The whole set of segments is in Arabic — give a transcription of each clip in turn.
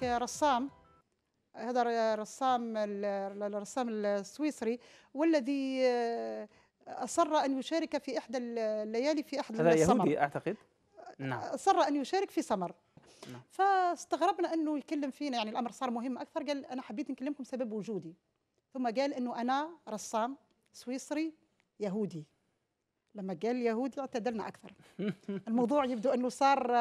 كرسام هذا الرسام الرسام السويسري والذي آه، أصر أن يشارك في إحدى الليالي في أحد هذا السمر. يهودي أعتقد نعم آه، أصر أن يشارك في سمر نعم. فاستغربنا أنه يكلم فينا يعني الأمر صار مهم أكثر قال أنا حبيت نكلمكم سبب وجودي ثم قال أنه أنا رسام سويسري يهودي لما جاء اليهود اعتدلنا اكثر الموضوع يبدو انه صار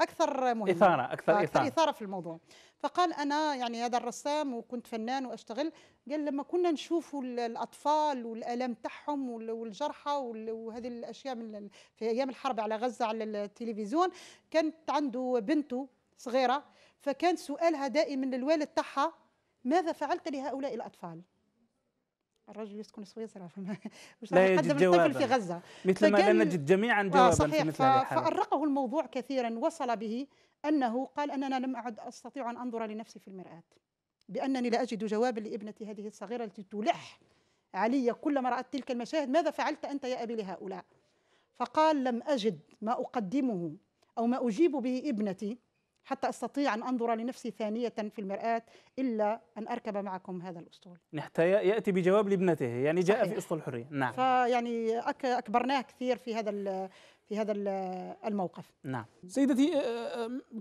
اكثر مهم اثاره اكثر, أكثر إثارة. اثاره في الموضوع فقال انا يعني هذا الرسام وكنت فنان واشتغل قال لما كنا نشوف الاطفال والالام تاعهم والجرحى وهذه الاشياء من في ايام الحرب على غزه على التلفزيون كانت عنده بنته صغيره فكان سؤالها دائما للوالد تاعها ماذا فعلت لهؤلاء الاطفال الرجل يسكن سويسرا فما مش لا يجد جوابا في غزه مثل ما لا نجد جميعا آه، جوابا آه صحيح في مثل هذه فارقه الموضوع كثيرا وصل به انه قال اننا لم اعد استطيع ان انظر لنفسي في المراه بانني لا اجد جوابا لابنتي هذه الصغيره التي تلح علي كلما رات تلك المشاهد ماذا فعلت انت يا ابي لهؤلاء فقال لم اجد ما اقدمه او ما اجيب به ابنتي حتى استطيع ان انظر لنفسي ثانيه في المراه الا ان اركب معكم هذا الاسطول. حتى ياتي بجواب لابنته يعني جاء صحيح. في اسطول الحريه، نعم. فيعني اكبرناه كثير في هذا في هذا الموقف نعم سيدتي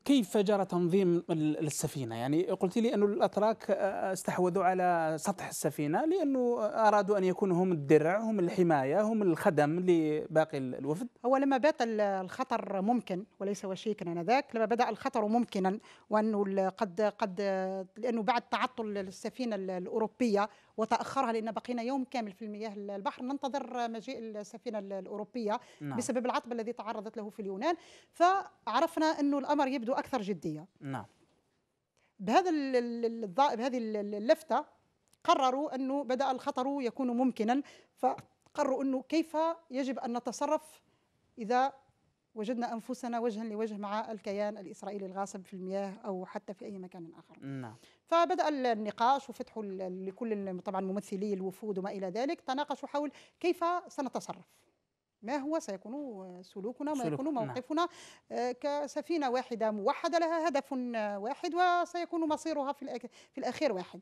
كيف جرى تنظيم السفينة يعني قلت لي أن الأتراك استحوذوا على سطح السفينة لأنه أرادوا أن يكونوا هم الدرع هم الحماية هم الخدم لباقي الوفد هو لما بات الخطر ممكن وليس وشيكا آنذاك لما بدأ الخطر ممكنا وأنه قد قد لأنه بعد تعطل السفينة الأوروبية وتأخرها لأن بقينا يوم كامل في المياه البحر ننتظر مجيء السفينة الأوروبية نعم. بسبب العطب الحرب الذي تعرضت له في اليونان فعرفنا أنه الأمر يبدو أكثر جدية نعم بهذا بهذه اللفتة قرروا أنه بدأ الخطر يكون ممكنا فقرروا أنه كيف يجب أن نتصرف إذا وجدنا أنفسنا وجها لوجه مع الكيان الإسرائيلي الغاصب في المياه أو حتى في أي مكان آخر نعم. فبدأ النقاش وفتحوا لكل طبعا ممثلي الوفود وما إلى ذلك تناقشوا حول كيف سنتصرف ما هو سيكون سلوكنا ما يكون نعم. موقفنا آه، كسفينة واحدة موحدة لها هدف واحد وسيكون مصيرها في الأخير واحد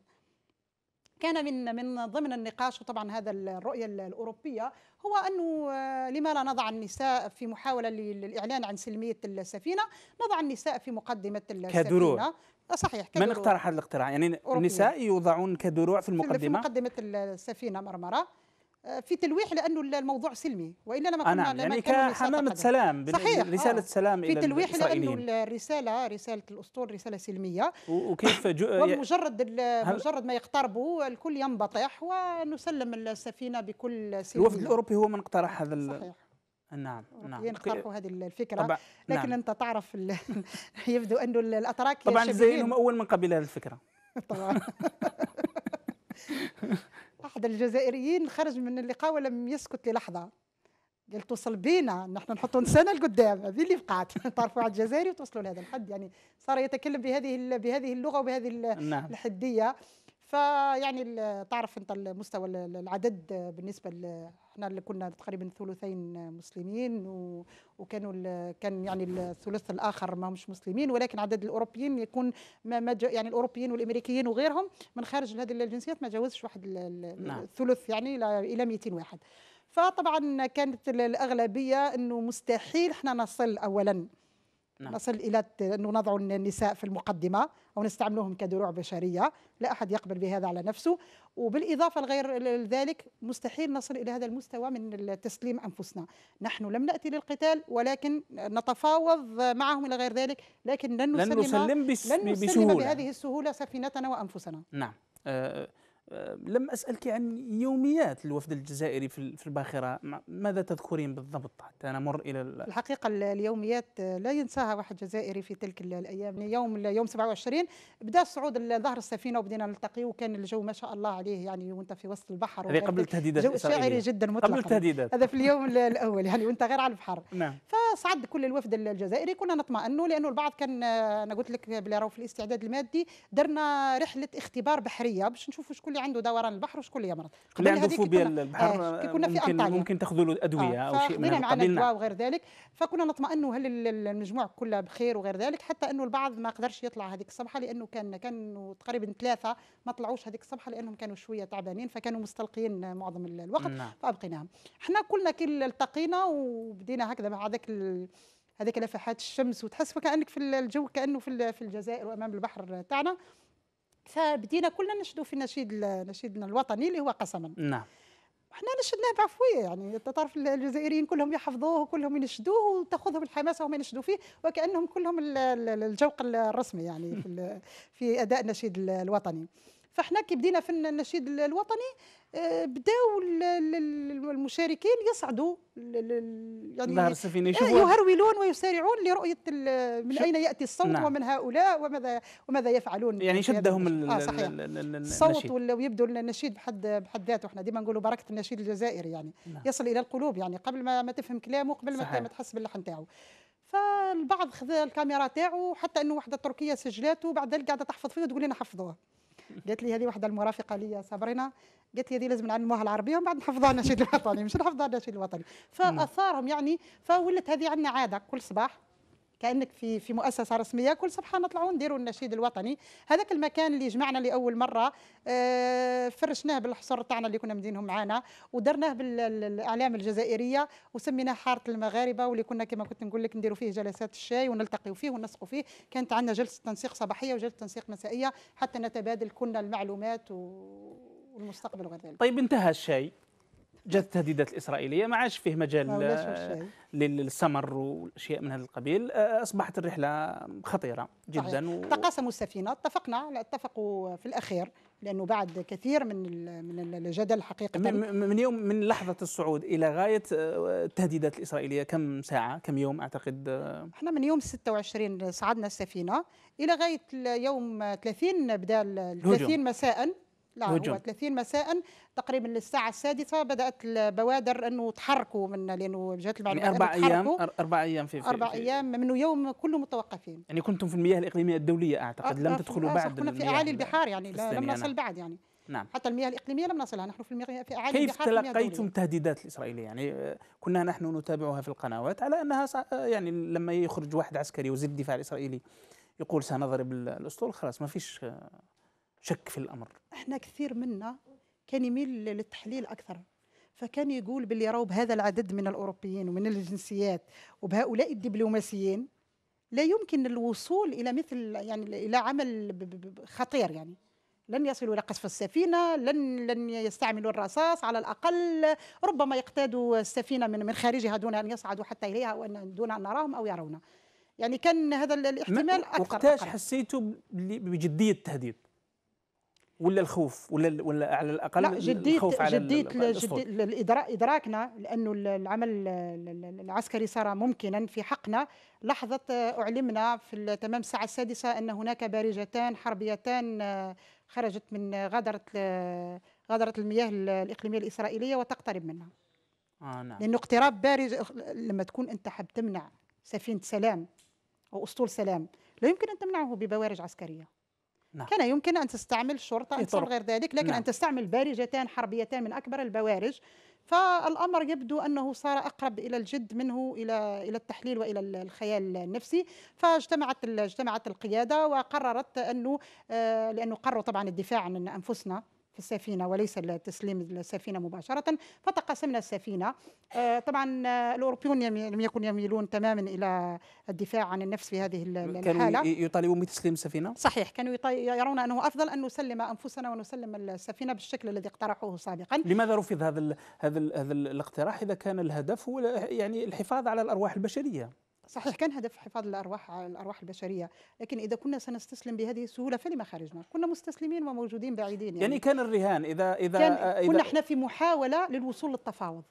كان من من ضمن النقاش وطبعا هذا الرؤيه الاوروبيه هو انه آه، لما لا نضع النساء في محاوله للاعلان عن سلميه السفينه نضع النساء في مقدمه السفينه كدروع صحيح كدروع من اقترح هذا الاقتراح يعني أوروبية. النساء يوضعون كدروع في المقدمه في مقدمه السفينه مرمره آه، في تلويح لانه الموضوع سلمي والا لما آه، كنا أنا نعم، يعني كحمامه سلام صحيح رساله آه سلام في تلويح لانه الرساله رساله الاسطول رساله سلميه وكيف ومجرد مجرد ما يقتربوا الكل ينبطح ونسلم السفينه بكل سلميه الوفد الاوروبي هو من اقترح هذا صحيح نعم نعم يقترحوا هذه الفكره طبعا لكن نعم. انت تعرف يبدو انه الاتراك طبعا الجزائريين هم اول من قبل هذه الفكره طبعا أحد الجزائريين خرج من اللقاء ولم يسكت للحظة قال توصل بينا نحن نحطوا نسانا لقدام هذه اللي وقعت طرفوا على الجزائري وتوصلوا لهذا الحد يعني صار يتكلم بهذه بهذه اللغة وبهذه نعم. الحدية فيعني تعرف انت المستوى العدد بالنسبه احنا اللي كنا تقريبا ثلثين مسلمين وكانوا كان يعني الثلث الاخر ما مش مسلمين ولكن عدد الاوروبيين يكون ما, ما يعني الاوروبيين والامريكيين وغيرهم من خارج هذه الجنسيات ما جاوزش واحد نعم. الثلث يعني الى 200 واحد فطبعا كانت الاغلبيه انه مستحيل احنا نصل اولا نعم. نصل إلى أنه نضع النساء في المقدمة أو نستعملهم كدروع بشرية لا أحد يقبل بهذا على نفسه وبالإضافة لغير ذلك مستحيل نصل إلى هذا المستوى من تسليم أنفسنا نحن لم نأتي للقتال ولكن نتفاوض معهم إلى غير ذلك لكن لن نسلم, لن نسلم, بس لن نسلم بسهولة. بهذه السهولة سفينتنا وأنفسنا نعم أه لم أسألك عن يوميات الوفد الجزائري في الباخرة ماذا تذكرين بالضبط حتى نمر إلى الحقيقة اليوميات لا ينساها واحد جزائري في تلك الأيام يوم يوم 27 بدأ صعود ظهر السفينة وبدينا نلتقي وكان الجو ما شاء الله عليه يعني وأنت في وسط البحر هذه قبل التهديدات جو شاعري جدا مطلقا قبل التهديدات هذا في اليوم الأول يعني وأنت غير على البحر نعم فصعد كل الوفد الجزائري كنا نطمئنوا لأنه البعض كان أنا قلت لك بلي راهو في الاستعداد المادي درنا رحلة اختبار بحرية باش نشوفوا شكون اللي عنده دوران البحر وشكون اللي يمرض اللي عنده فوبيا البحر آه كنا في ممكن, أنطاليا. ممكن تاخذوا له ادويه آه او شيء من هذا معنا الدواء وغير ذلك فكنا نطمئنوا هل المجموع كله بخير وغير ذلك حتى انه البعض ما قدرش يطلع هذيك الصبحه لانه كان كانوا تقريبا ثلاثه ما طلعوش هذيك الصبحه لانهم كانوا شويه تعبانين فكانوا مستلقيين معظم الوقت نعم. فابقيناهم احنا كلنا كي التقينا وبدينا هكذا مع هذاك هذيك لفحات الشمس وتحس وكانك في الجو كانه في الجزائر وامام البحر تاعنا فبدينا كلنا نشدوا في نشيد نشيدنا الوطني اللي هو قسما نعم وحنا نشدناه بعفويه يعني تعرف الجزائريين كلهم يحفظوه وكلهم ينشدوه وتاخذهم الحماسه وهم ينشدوا فيه وكانهم كلهم الجوق الرسمي يعني في, في اداء النشيد الوطني فاحنا كي بدينا في النشيد الوطني آه، بداو المشاركين يصعدوا يعني آه، يهرولون ويسارعون لرؤيه من اين ياتي الصوت نعم. ومن هؤلاء وماذا وماذا يفعلون يعني, يعني شدهم آه صحيح. الصوت ويبدو النشيد بحد بحد ذاته احنا ديما نقولوا بركه النشيد الجزائري يعني نعم. يصل الى القلوب يعني قبل ما, ما تفهم كلامه قبل ما تحس باللحن تاعو فالبعض خذ الكاميرا تاعو حتى انه وحده تركيه سجلاته بعد ذلك قاعده تحفظ فيه وتقول لنا حفظوه قالت لي هذه واحده المرافقه لي صابرينا قالت لي هذه لازم نعلموها العربيه ومن بعد نحفظها النشيد الوطني مش نحفظها النشيد الوطني فاثارهم يعني فولت هذه عندنا عاده كل صباح كانك في في مؤسسه رسميه كل صبحه نطلعوا نديروا النشيد الوطني هذاك المكان اللي جمعنا لاول مره آه، فرشناه بالحصر تاعنا اللي كنا مدينهم معانا ودرناه بالاعلام الجزائريه وسميناه حاره المغاربه واللي كنا كما كنت نقول لك نديروا فيه جلسات الشاي ونلتقيوا فيه ونسقوا فيه كانت عندنا جلسه تنسيق صباحيه وجلسه تنسيق مسائيه حتى نتبادل كنا المعلومات والمستقبل وغير ذلك طيب انتهى الشاي جت التهديدات الاسرائيليه ما عادش فيه مجال للسمر واشياء من هذا القبيل أه، اصبحت الرحله خطيره جدا و... تقاسموا السفينه اتفقنا اتفقوا في الاخير لانه بعد كثير من من الجدل حقيقه من, من يوم من لحظه الصعود الى غايه أه، التهديدات الاسرائيليه كم ساعه كم يوم اعتقد أه، احنا من يوم 26 صعدنا السفينه الى غايه يوم 30 بدا 30 مساء لا هجوم. هو 30 مساء تقريبا للساعه السادسه بدات البوادر انه تحركوا من لانه جهات المعلومات يعني اربع ايام اربع ايام في, في اربع ايام منه يوم كله متوقفين يعني كنتم في المياه الاقليميه الدوليه اعتقد لم تدخلوا بعد كنا في اعالي البحار يعني لم نصل نعم. بعد يعني نعم. حتى المياه الإقليمية لم نصلها نحن في المياه في أعالي كيف تلقيتم تهديدات الإسرائيلية يعني كنا نحن نتابعها في القنوات على أنها يعني لما يخرج واحد عسكري وزير الدفاع الإسرائيلي يقول سنضرب الأسطول خلاص ما فيش شك في الامر احنا كثير منا كان يميل للتحليل اكثر فكان يقول باللي راهو بهذا العدد من الاوروبيين ومن الجنسيات وبهؤلاء الدبلوماسيين لا يمكن الوصول الى مثل يعني الى عمل خطير يعني لن يصلوا الى قصف السفينه لن لن يستعملوا الرصاص على الاقل ربما يقتادوا السفينه من من خارجها دون ان يصعدوا حتى اليها او دون ان نراهم او يرونا يعني كان هذا الاحتمال اكثر وقتاش حسيتوا بجديه التهديد ولا الخوف ولا ولا على الاقل لا جديت الخوف على جديد ادراكنا لانه العمل العسكري صار ممكنا في حقنا لحظه اعلمنا في تمام الساعه السادسه ان هناك بارجتان حربيتان آه، خرجت من غادره غادره المياه الاقليميه الاسرائيليه وتقترب منها آه نعم. لانه اقتراب بارز لما تكون انت حاب تمنع سفينه سلام او اسطول سلام لا يمكن ان تمنعه ببوارج عسكريه نعم. كان يمكن أن تستعمل الشرطة أن تستعمل غير ذلك لكن نعم. أن تستعمل بارجتان حربيتان من أكبر البوارج فالامر يبدو انه صار اقرب الى الجد منه الى الى التحليل والى الخيال النفسي فاجتمعت اجتمعت القياده وقررت انه آه، لانه قرروا طبعا الدفاع عن انفسنا في السفينة وليس تسليم السفينة مباشرة فتقاسمنا السفينة طبعا آه، الأوروبيون لم يكن يميلون تماما إلى الدفاع عن النفس في هذه الحالة كانوا يطالبون بتسليم السفينة؟ صحيح كانوا يرون أنه أفضل أن نسلم أنفسنا ونسلم السفينة بالشكل الذي اقترحوه سابقا لماذا رفض هذا الـ هذا الـ هذا الاقتراح إذا كان الهدف هو يعني الحفاظ على الأرواح البشرية؟ صحيح كان هدف حفاظ الارواح على الارواح البشريه لكن اذا كنا سنستسلم بهذه السهوله فلما خرجنا كنا مستسلمين وموجودين بعيدين يعني, يعني كان الرهان اذا اذا, كان آه، إذا كنا احنا في محاوله للوصول للتفاوض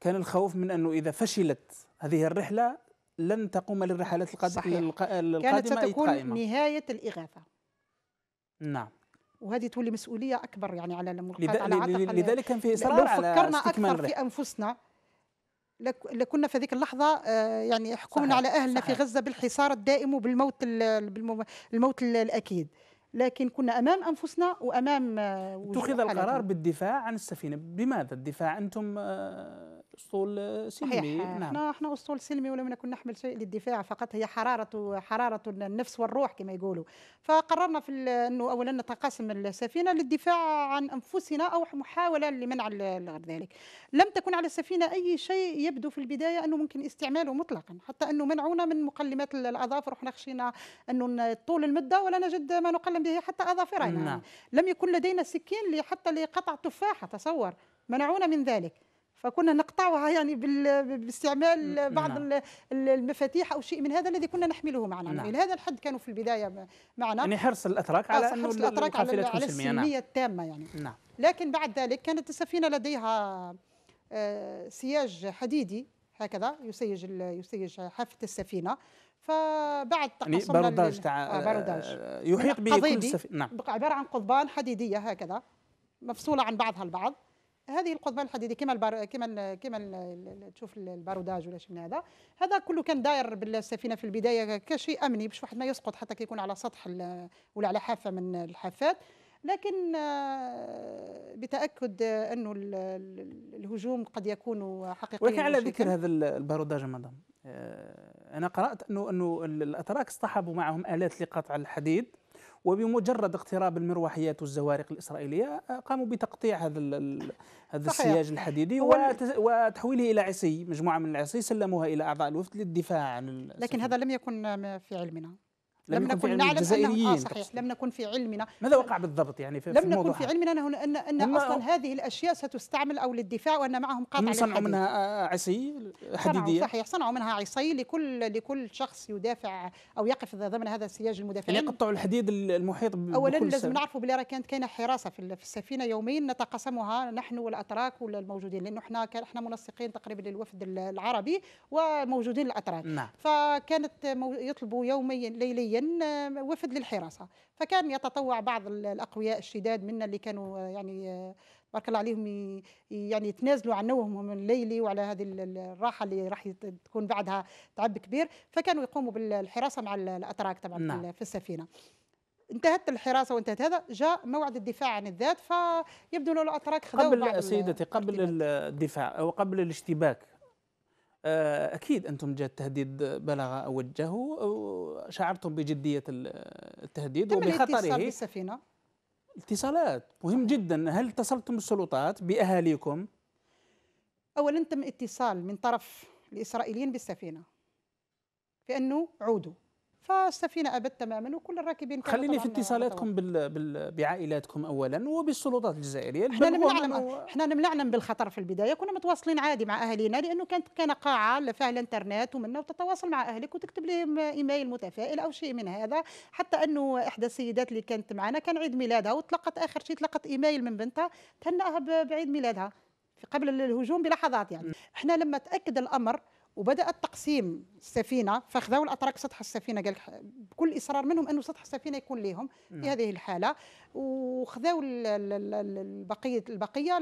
كان الخوف من انه اذا فشلت هذه الرحله لن تقوم للرحلات القادمه القادمه كانت ستكون قائمة. نهايه الاغاثه نعم وهذه تولي مسؤوليه اكبر يعني على الملقاة لذلك كان في اصرار على فكرنا اكثر في انفسنا لكنا في ذيك اللحظة آه، يعني حكمنا على أهلنا صحيح. في غزة بالحصار الدائم وبالموت الموت الأكيد لكن كنا امام انفسنا وامام آه، اتخذ القرار بالدفاع عن السفينه، بماذا الدفاع؟ انتم آه، اسطول سلمي صحيح. نعم. احنا اسطول سلمي ولم نكن نحمل شيء للدفاع فقط هي حراره حراره النفس والروح كما يقولوا فقررنا في انه اولا نتقاسم السفينه للدفاع عن انفسنا او محاوله لمنع غير ذلك لم تكن على السفينه اي شيء يبدو في البدايه انه ممكن استعماله مطلقا حتى انه منعونا من مقلمات الاظافر وحنا خشينا انه طول المده ولا نجد ما نقلم به حتى اظافرنا نعم. لم يكن لدينا سكين حتى لقطع تفاحه تصور منعونا من ذلك فكنا نقطعها يعني باستعمال بعض نعم. المفاتيح او شيء من هذا الذي كنا نحمله معنا نعم. الى يعني هذا الحد كانوا في البدايه معنا يعني حرص الاتراك آه، على حرص الاتراك على, السلميه السلميه نعم. التامه يعني نعم. لكن بعد ذلك كانت السفينه لديها آه، سياج حديدي هكذا يسيج يسيج حافه السفينه فبعد يعني تقسمنا يعني باروداج تاع آه، باروداج يحيط به كل السفينه نعم عباره عن قضبان حديديه هكذا مفصوله عن بعضها البعض هذه القضبان الحديديه كما البار... كما كما تشوف الباروداج ولا شي من هذا هذا كله كان داير بالسفينه في البدايه كشيء امني باش واحد ما يسقط حتى كيكون على سطح ولا على حافه من الحافات لكن آه، بتاكد انه الهجوم قد يكون حقيقيا ولكن على ذكر هذا الباروداج مدام آه، انا قرات انه انه الاتراك اصطحبوا معهم الات لقطع الحديد وبمجرد اقتراب المروحيات والزوارق الإسرائيلية آه، قاموا بتقطيع هذا هذا السياج الحديدي وتحويله إلى عصي مجموعة من العصي سلموها إلى أعضاء الوفد للدفاع عن لكن هذا لم يكن في علمنا لم, لم نكن نعلم الجزائريين آه صحيح لم نكن في علمنا ماذا وقع بالضبط يعني في لم في نكن في علمنا أنه أن, أن أصلا هذه الأشياء ستستعمل أو للدفاع وأن معهم قاطع للحديد صنعوا منها آه، آه، عصي حديدية صنعوا صحيح صنعوا منها عصي لكل لكل شخص يدافع أو يقف ضمن هذا السياج المدافعين يعني يقطعوا الحديد المحيط أولا لازم نعرفوا بلي راه كانت كاينة حراسة في السفينة يومين نتقاسمها نحن والأتراك والموجودين لأنه احنا كان احنا منسقين تقريبا للوفد العربي وموجودين الأتراك نعم. فكانت يطلبوا يوميا ليليا جدا وفد للحراسه فكان يتطوع بعض الاقوياء الشداد منا اللي كانوا يعني بارك الله عليهم يعني يتنازلوا عن نومهم الليلي وعلى هذه الراحه اللي راح تكون بعدها تعب كبير فكانوا يقوموا بالحراسه مع الاتراك طبعا نعم. في السفينه انتهت الحراسه وانتهت هذا جاء موعد الدفاع عن الذات فيبدو له الاتراك خذوا قبل سيدتي قبل الدفاع او قبل الاشتباك آه، أكيد أنتم جاء التهديد بلغ أوجه وشعرتم بجدية التهديد وبخطره بالسفينة اتصالات مهم جدا هل اتصلتم بالسلطات بأهاليكم؟ أولا تم اتصال من طرف الإسرائيليين بالسفينة بأنه عودوا فالسفينه ابت تماما وكل الراكبين كانوا خليني في اتصالاتكم بال... بال... بعائلاتكم اولا وبالسلطات الجزائريه احنا نمنعنا و... احنا نمنعنا بالخطر في البدايه كنا متواصلين عادي مع اهالينا لانه كانت كان قاعه فيها الانترنت ومنه وتتواصل مع اهلك وتكتب لهم ايميل متفائل او شيء من هذا حتى انه احدى السيدات اللي كانت معنا كان عيد ميلادها وتلقت اخر شيء تلقت ايميل من بنتها تهناها بعيد ميلادها قبل الهجوم بلحظات يعني احنا لما تاكد الامر وبدا تقسيم السفينه فخذوا الاتراك سطح السفينه قال بكل اصرار منهم انه سطح السفينه يكون ليهم في نعم. هذه الحاله وخذوا البقيه البقيه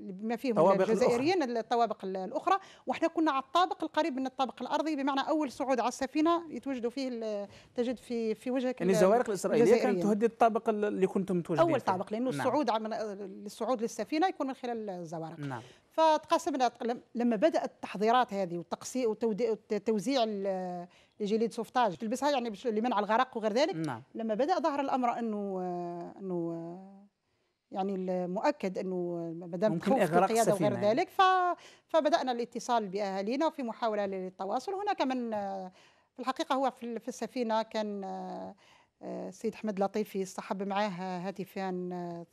بما فيهم الجزائريين الأخرى. الطوابق الاخرى وحنا كنا على الطابق القريب من الطابق الارضي بمعنى اول صعود على السفينه يتوجدوا فيه تجد في في وجهك يعني الزوارق الاسرائيليه كانت تهدد الطابق اللي كنتم متواجدين اول طابق لانه نعم. الصعود من الصعود للسفينه يكون من خلال الزوارق نعم. فتقاسمنا لما بدات التحضيرات هذه وتقسي وتوزيع جليد سوفتاج تلبسها يعني لمنع الغرق وغير ذلك نعم. لما بدا ظهر الامر انه انه يعني المؤكد انه ما دام خوف القياده وغير يعني. ذلك فبدانا الاتصال باهالينا وفي محاوله للتواصل هناك من في الحقيقه هو في السفينه كان سيد حمد لطيفي صحب معاه هاتفان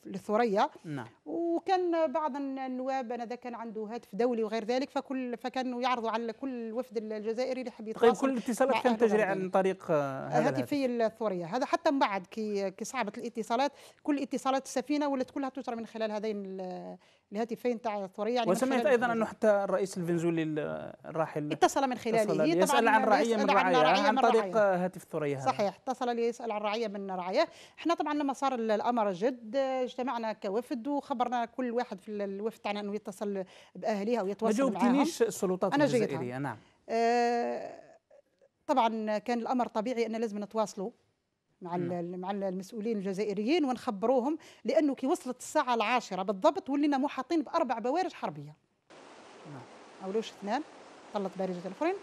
للثريا آه، نعم وكان بعض النواب انا كان عنده هاتف دولي وغير ذلك فكل فكانوا يعرضوا على كل الوفد الجزائري اللي حبيت طيب كل الاتصالات كانت تجري عن طريق آه، هاتفي الثريا هذا حتى من بعد كي كي صعبت الاتصالات كل اتصالات السفينه ولات كلها تجرى من خلال هذين الهاتفين تاع ثريا يعني وسمعت ايضا انه حتى الرئيس الفنزويلي الراحل اتصل من خلاله اتصل يسال عن رعيه من رعاياه عن, رعية طريق هاتف الثريا صحيح اتصل ليسال عن رعيه من رعاياه احنا طبعا لما صار الامر جد اجتمعنا كوفد وخبرنا كل واحد في الوفد تاعنا انه يتصل باهلها ويتواصل معهم ما جاوبتنيش السلطات أنا الجزائريه نعم أه طبعا كان الامر طبيعي ان لازم نتواصلوا مع مع المسؤولين الجزائريين ونخبروهم لانه كي وصلت الساعه العاشرة بالضبط ولينا محاطين باربع بوارج حربيه نعم. اثنان طلت بارجه الفرن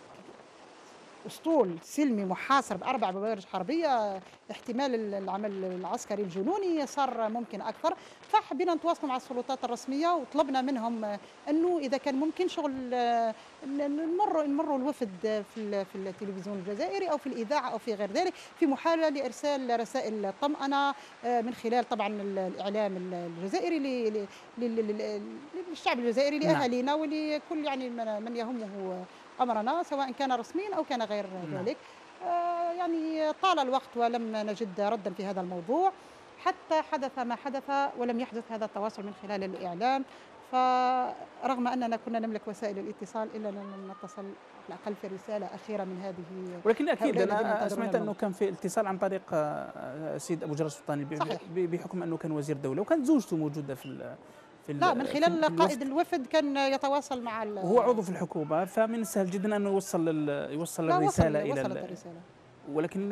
اسطول سلمي محاصر باربع بوارج حربيه احتمال العمل العسكري الجنوني صار ممكن اكثر فحبينا نتواصلوا مع السلطات الرسميه وطلبنا منهم انه اذا كان ممكن شغل نمر نمر الوفد في في التلفزيون الجزائري او في الاذاعه او في غير ذلك في محاوله لارسال رسائل طمانه آه، من خلال طبعا الاعلام الجزائري للشعب الجزائري نعم. لاهالينا ولكل يعني من يهمه أمرنا سواء كان رسميا أو كان غير نعم. ذلك آه، يعني طال الوقت ولم نجد ردا في هذا الموضوع حتى حدث ما حدث ولم يحدث هذا التواصل من خلال الإعلام فرغم أننا كنا نملك وسائل الاتصال إلا لم نتصل على الأقل في رسالة أخيرة من هذه ولكن أكيد أنا سمعت أنه كان في اتصال عن طريق السيد آه، أبو جرى السلطاني بحكم أنه كان وزير دولة وكانت زوجته موجودة في في لا من خلال قائد الوفد كان يتواصل مع هو عضو في الحكومه فمن السهل جدا انه يوصل يوصل الرساله الى وصلت الرساله ولكن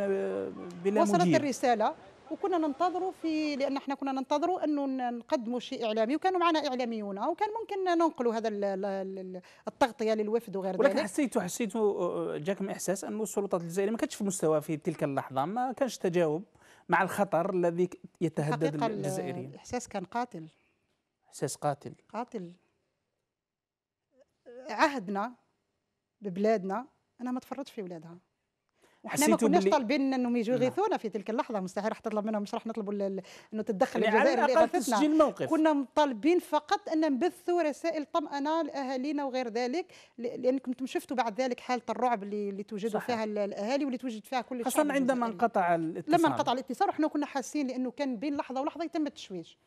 بلا وصلت مجيب. الرساله وكنا ننتظروا في لان احنا كنا ننتظروا انه نقدموا شيء اعلامي وكانوا معنا اعلاميون وكان ممكن ننقلوا هذا التغطيه للوفد وغير ذلك ولكن حسيتوا آه، حسيتوا آه، جاكم احساس انه السلطات الجزائريه ما كانتش في مستوى في تلك اللحظه ما كانش تجاوب مع الخطر الذي يتهدد الجزائريين الاحساس كان قاتل احساس قاتل قاتل عهدنا ببلادنا انا ما تفرطش في ولادها احنا ما كناش طالبين انهم يجوا نعم. يغيثونا في تلك اللحظه مستحيل راح تطلب منهم مش راح نطلبوا انه تتدخل يعني الجزائر اللي غثتنا موقف كنا مطالبين فقط ان نبثوا رسائل طمأنه لاهالينا وغير ذلك لانكم انتم شفتوا بعد ذلك حاله الرعب اللي, اللي توجد فيها الاهالي واللي توجد فيها كل خاصه عندما انقطع الاتصال لما انقطع الاتصال وحنا كنا حاسين لانه كان بين لحظه ولحظه يتم التشويش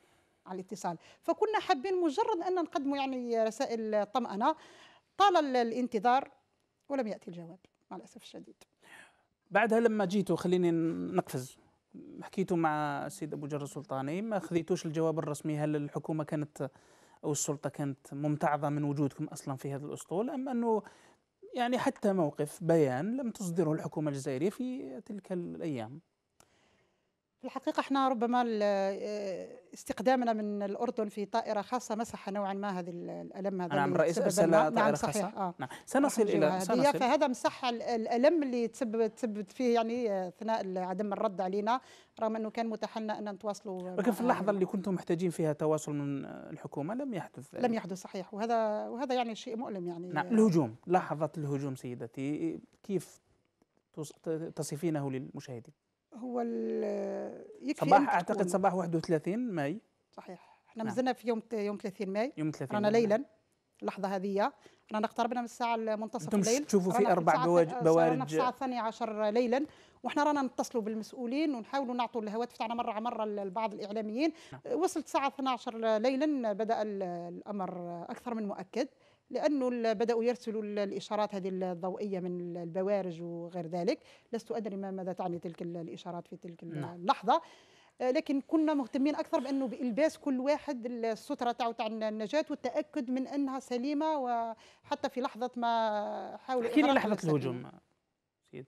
على الاتصال فكنا حابين مجرد أن نقدموا يعني رسائل طمأنة طال الانتظار ولم يأتي الجواب مع الأسف الشديد بعدها لما جيتوا خليني نقفز حكيتوا مع السيد أبو جر السلطاني ما خذيتوش الجواب الرسمي هل الحكومة كانت أو السلطة كانت ممتعضة من وجودكم أصلا في هذا الأسطول أم أنه يعني حتى موقف بيان لم تصدره الحكومة الجزائرية في تلك الأيام في الحقيقة احنا ربما آه، استخدامنا من الأردن في طائرة خاصة مسح نوعا ما هذا الألم هذا نعم رئيس أرسل طائرة نعم، خاصة آه. نعم سنصل إلى سنصل فهذا مسح الألم اللي تسبب تسببت فيه يعني أثناء آه، عدم الرد علينا رغم أنه كان متاح أن نتواصلوا لكن في اللحظة اللي كنتم محتاجين فيها تواصل من الحكومة لم يحدث لم يحدث صحيح وهذا وهذا يعني شيء مؤلم يعني نعم الهجوم لحظة الهجوم سيدتي كيف تصفينه للمشاهدين هو يكفي صباح اعتقد صباح 31 ماي صحيح احنا نعم. مازلنا في يوم يوم 30 ماي يوم 30 رانا ليلا اللحظه هذه رانا اقتربنا من الساعه منتصف الليل تشوفوا في اربع آه، بوارج في الساعه الثانيه عشر ليلا وحنا رانا نتصلوا بالمسؤولين ونحاولوا نعطوا الهواتف تاعنا مره على مره لبعض الاعلاميين نعم. وصلت الساعه 12 ليلا بدا الامر اكثر من مؤكد لأنه بدأوا يرسلوا الإشارات هذه الضوئية من البوارج وغير ذلك لست أدري ما ماذا تعني تلك الإشارات في تلك نعم. اللحظة آه، لكن كنا مهتمين اكثر بانه بالباس كل واحد الستره تاعو تاع النجاه والتاكد من انها سليمه وحتى في لحظه ما حاولوا احكي لحظه الهجوم سيدة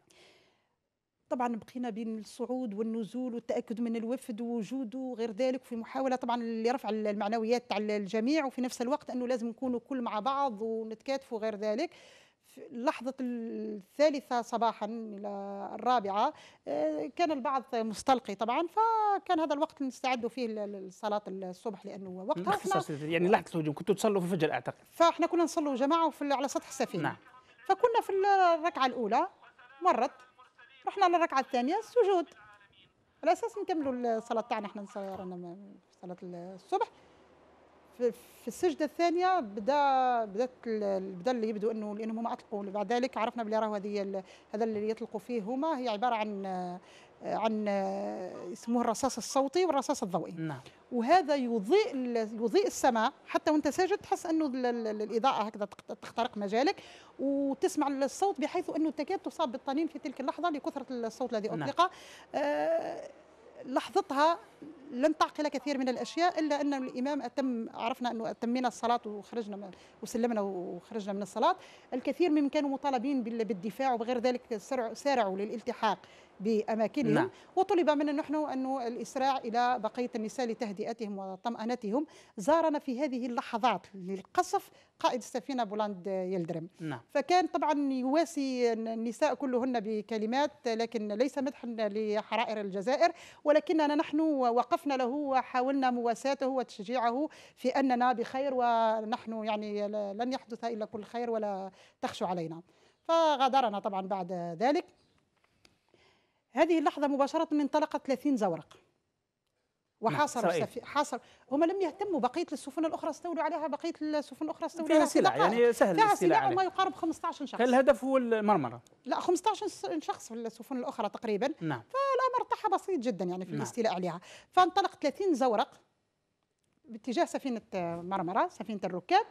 طبعا بقينا بين الصعود والنزول والتاكد من الوفد ووجوده وغير ذلك في محاوله طبعا لرفع المعنويات تاع الجميع وفي نفس الوقت انه لازم نكونوا كل مع بعض ونتكاتفوا وغير ذلك لحظة الثالثة صباحا إلى الرابعة آه، كان البعض مستلقي طبعا فكان هذا الوقت نستعدوا فيه لصلاة الصبح لأنه وقتها يعني لحظة الهجوم كنتوا تصلوا في الفجر أعتقد فاحنا كنا نصلوا جماعة وفي على سطح السفينة نعم. فكنا في الركعة الأولى مرت رحنا للركعه الثانيه السجود على اساس نكملوا الصلاه تاعنا احنا نصلي رانا صلاه الصبح في, السجده الثانيه بدا بدات بدا اللي يبدو انه لانهم هم اطلقوا بعد ذلك عرفنا بلي راهو هذه هذا اللي يطلقوا فيه هما هي عباره عن عن اسمه الرصاص الصوتي والرصاص الضوئي نعم. وهذا يضيء يضيء السماء حتى وانت ساجد تحس انه الاضاءه هكذا تخترق مجالك وتسمع الصوت بحيث انه تكاد تصاب بالطنين في تلك اللحظه لكثره الصوت الذي نعم. اطلق نعم. آه لحظتها لن تعقل كثير من الاشياء الا ان الامام اتم عرفنا انه اتمينا الصلاه وخرجنا وسلمنا وخرجنا من الصلاه الكثير من كانوا مطالبين بالدفاع وغير ذلك سارعوا للالتحاق باماكنهم نعم. وطلب منا نحن انه الاسراع الى بقيه النساء لتهدئتهم وطمانتهم زارنا في هذه اللحظات للقصف قائد السفينه بولاند يلدرم نعم. فكان طبعا يواسي النساء كلهن بكلمات لكن ليس مدحا لحرائر الجزائر ولكننا نحن وقفنا وقفنا له وحاولنا مواساته وتشجيعه في أننا بخير ونحن يعني لن يحدث إلا كل خير ولا تخشوا علينا فغادرنا طبعا بعد ذلك هذه اللحظة مباشرة انطلقت 30 زورق نعم، وحاصروا السفي... حاصر هم لم يهتموا بقيه السفن الاخرى استولوا عليها بقيه السفن الاخرى استولوا عليها سلع يعني سهل فيها سلع وما يقارب 15 شخص الهدف هو المرمره لا 15 شخص في السفن الاخرى تقريبا نعم فالامر تاعها بسيط جدا يعني في نعم. الاستيلاء عليها فانطلق 30 زورق باتجاه سفينه مرمره سفينه الركاب